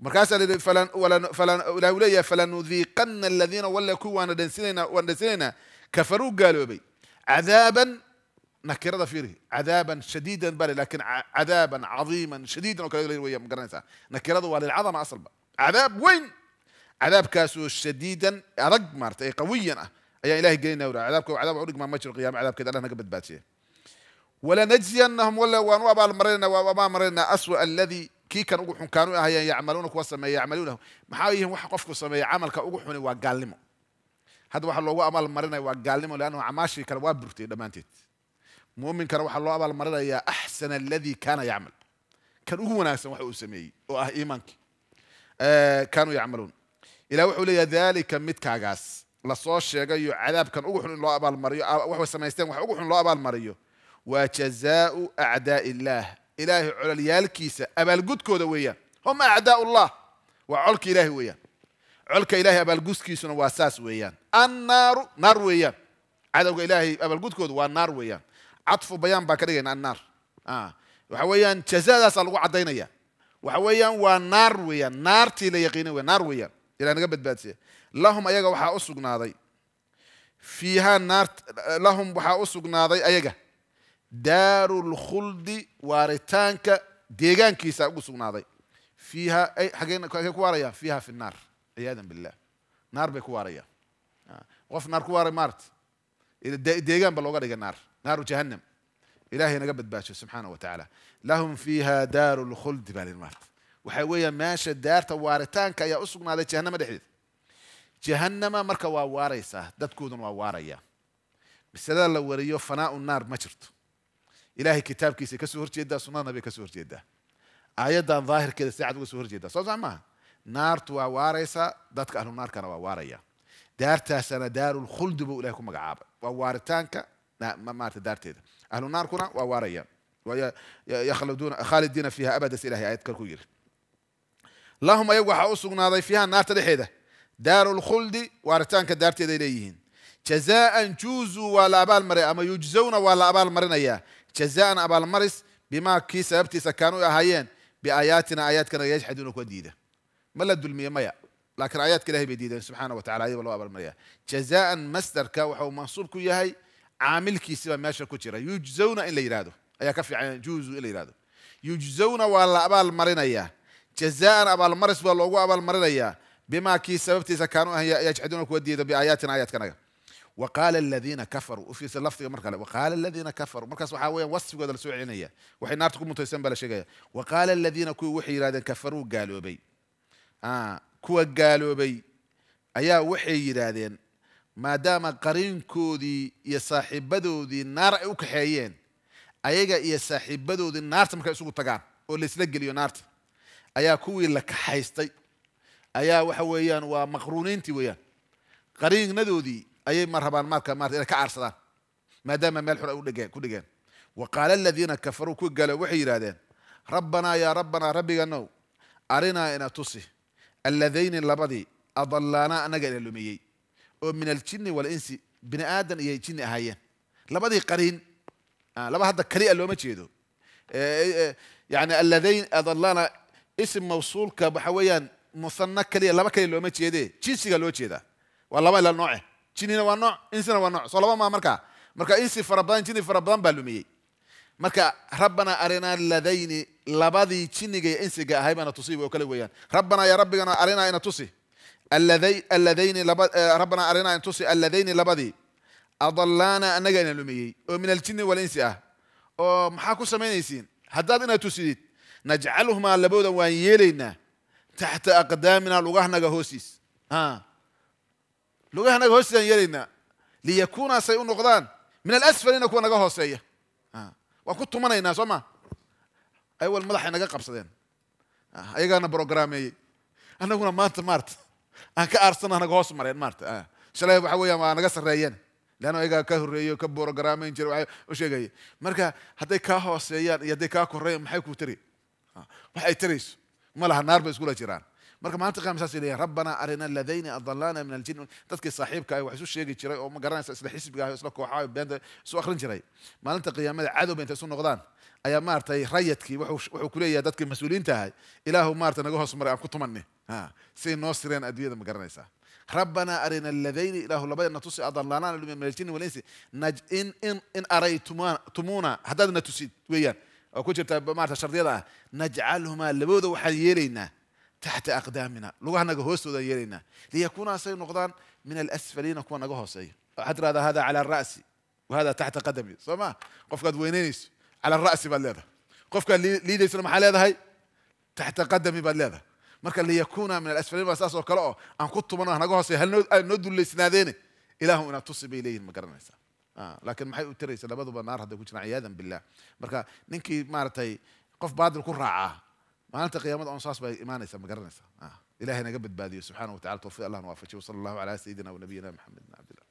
مركا سال فلان فلان ولا فلان نذيقن الذين ولا كو وانا دنسينا وانا كفروا قالوا بي عذابا نكر ظفيره عذابا شديدا بل لكن عذابا عظيما شديدا وكذا ويا مقرنسا نكر ظفيره العظمه اصلا عذاب وين عذاب كاسو شديدا عرق مارت اي قويا اي الهي قلينا ورا عذابك وعذاب عرق ما مجر قيام عذاب كذا انا قبل باتيه ولا نجزينهم ولا وانوا بالمرينا وما مرينا اسوء الذي كي كان ugu xun kaanu ahayeen yacmaluuna kuwa sameeya yacmaluunahu maxaa yihiin waxa qofku sameeya camalka ugu xuni waa gaalnimo hadda waxaa loogu abaalmarinaya waa gaalnimo leannahu camaashii kale waa burtay dhammaanteed muuminkana waxaa loo abaalmarinayaa axsana aladii kaana yacmal kan ugu wanaagsan waxa uu sameeyey oo ah iimaankii kaanuu yacmaluun إلى وحولي ذلك ميت كاغاس لا صوش يا عذاب كان أوحن الله أبا المريو آه، وحو سمايستين وحو أوحن الله أبا المريو وجزاء أعداء الله إله على اليالكيسة أبا القد كودوية هم أعداء الله وعلك إلهي ويا علك إلهي أبا القد كيسون واساس ويا النار نار ويا عدو إلهي أبا القد كود والنار ويا عطف بيان بكرين النار آه وحويا جزاء صلوا عدينا يا وحويا والنار ويا نار تي ليقين ونار ويا, ويا. إلى أن قبت باتية لهم أيجا وحا أسوق ناضي فيها نار لهم وحا أسوق ناضي أيجا دار الخلد وارتانك ديجان كيسا أسوق ناضي فيها أي حقين كواريا فيها في النار عياذا بالله نار بكواريا آه. وف نار كواري مارت إلى ديجان بلوغا ديجا نار نار جهنم إلهي نقبت باتية سبحانه وتعالى لهم فيها دار الخلد بالمارت waxaa weeya meesha daarta waaritaanka ayaa usugnaaday sugnaaday jahanama dhexdeeda jahanama marka waa waaraysaa dadkooduna waa waaraya masalada la wariyo fanaau naar ma jirto ilahay kitaabkiisay kasoo horjeedaa sunadana bay kasoo horjeedaa aayaddan daahirkeeda saacad uga soo horjeeda soo sax maaha naartu waa waaraysaa dadka ahlu naarkana waa waaraya daartaasana daarulkhuldi buu ilahay ku magacaabay waa waaritaanka maarata daarteeda ahlu naarkuna waa waaraya yakhalidina fiiha abada si ilahay ayad kale ku yiri lahum ayagu waxaa u sugnaaday fiiha naarta dhexeeda daaru lkhuldi waaritaanka daarteeda ay leeyihiin jazaan juuzuu waa la abaalmaray ama yujzawna waa la abaalmarinayaa jazaan abaalmaris bimaa kii sababtiisa kaanu ahaayeen biaayaatina aayaadkana yajxaduuna kuwa diida ma la dulmiye maya laakiin aayaadka ilahay bay diideen subxana wa tacala ayaba loo abaalmaraya jazaan masdarka waxa uu mansuub ku yahay caamilkiisibaa meesha ku jira yujzawna in la yidhahdo ayaa ka fiican juuzuu in la yidhahdo yujzawna waa la abaal marinayaa جزاء أبال مرس والله أبال مرنيا بما كي سبب تيسا كانوا هي يجحدون كودي بآيات آيات كنا وقال الذين كفروا وفي سلفتي يوم مركز وقال الذين كفروا مركز وحاوية وصف قد السوء عينية وحي نار تكون متوسم بلا شيء وقال الذين كوي وحي راد كفروا قالوا بي آه كوا قالوا بي أيا وحي رادين ما دام قرين كودي يا صاحب بدو دي نار أوك حيين أيا يا صاحب بدو دي نار تمكن سوق التقار واللي سلق اليونارت ayaa kuwii la kaxaystay ayaa waxa weeyaan waa maqruuniintii weeyaan qariinadoodii ayay ma rabaan marka maarata inay ka caarsadaan maadaama meel xura udhegeen ku dhigeen wa qaala aladiina kafaruu ku galo waxay yidhahdeen rabbanaa yaa rabbanaa rabbiganow arinaa ina tusi alladayni labadii adallaanaa annaga ina lumiyey oo min aljinni walinsi bini aadan iyo jinni ahaayeen labadii qariin ah, laba hadda kaliya looma jeedo eh, eh, eh, yani alladayn adallana ism mawsuulka waxa weeyaan musanna kaliya laba kaliya looma jeedee jinsiga loo jeedaa waa laba ila nooce jinina waa nooc insina waa nooc soo laba maa markaa marka insi fara badan jini fara badan baa lumiyey marka rabbanaa arinaa ladayni labadii jinniga iyo insiga ahay baana tusi oo kale weeyaan rabbanaa yaa rabbigana arinaa ina tusi alladayni rabbanaa arinaa ina tusi alladayni labadii adallaana annaga ina lumiyey oo min aljinni walinsi ah oo maxaa ku samaynaysiin haddaad inaad tusidid نجعلهما لبودا ويلينا تحت أقدامنا لغاحنا غوسيس ها لغاحنا غوسيس يلينا ليكون سيئون نقدان من الأسفل نكون غوس سيئة ها وكنت من الناس وما أيوة المدح أنا قاقب صدين أي أنا بروغرامي أنا هنا مات مارت أنا كأرسنا أنا غوس مارين مارت ها شلا يبغى ما أنا قصر ريان لأنه إذا كهر ريو كبر غرامين جروا وش مركا هذا كهوس يا يا ده كهر ريو محيك وحي تريس ما لها نار بس قولها جيران مرك ما أنتقام ساس إليه ربنا أرنا الذين أضلانا من الجن تذكر صاحبك أي وحشوش شيء جيران وما قرنا سأسل حس بقى سلك وحاي بين ده سو آخرين جيران ما أنتقي ما عدو بين تسون نقدان أي مارت أي ريتك وحوش وحكولي يا تذكر مسؤولين تهاي إله مارت أنا جوه سمر أبكت مني ها سين نصرين أدوية ما قرنا سا ربنا أرنا الذين إله الله بدنا تسي أضلانا من الجن والإنس نج إن إن إن أريتمونا هذا نتسي ويان وكل شيء بمعرفة الشرطية نجعلهما لبود وحد يلينا تحت أقدامنا لو أنا جهوس وذا يلينا ليكون أصي نقدان من الأسفلين أكون جهوس أي أدرى هذا هذا على الرأس وهذا تحت قدمي سما قف قد وينينيس على الرأس بالله هذا قف قد لي لي محل هذا هاي تحت قدمي بالله مركا ليكون من الأسفلين أساس وكلاه أن كنت منا هنا هل ندل لسنادين إلههم أن تصب إليه المقرنسان آه. لكن ما هي تريس لبدو بنار هذا كوشنا عيادا بالله بركا نينكي مارتي قف بعد الكرة آه. ما أنت قيامة أنصاص بإيمان إسم آه. إلهي قبل بادي سبحانه وتعالى توفي الله نوافق وصلى الله على سيدنا ونبينا محمد عبد نعم. الله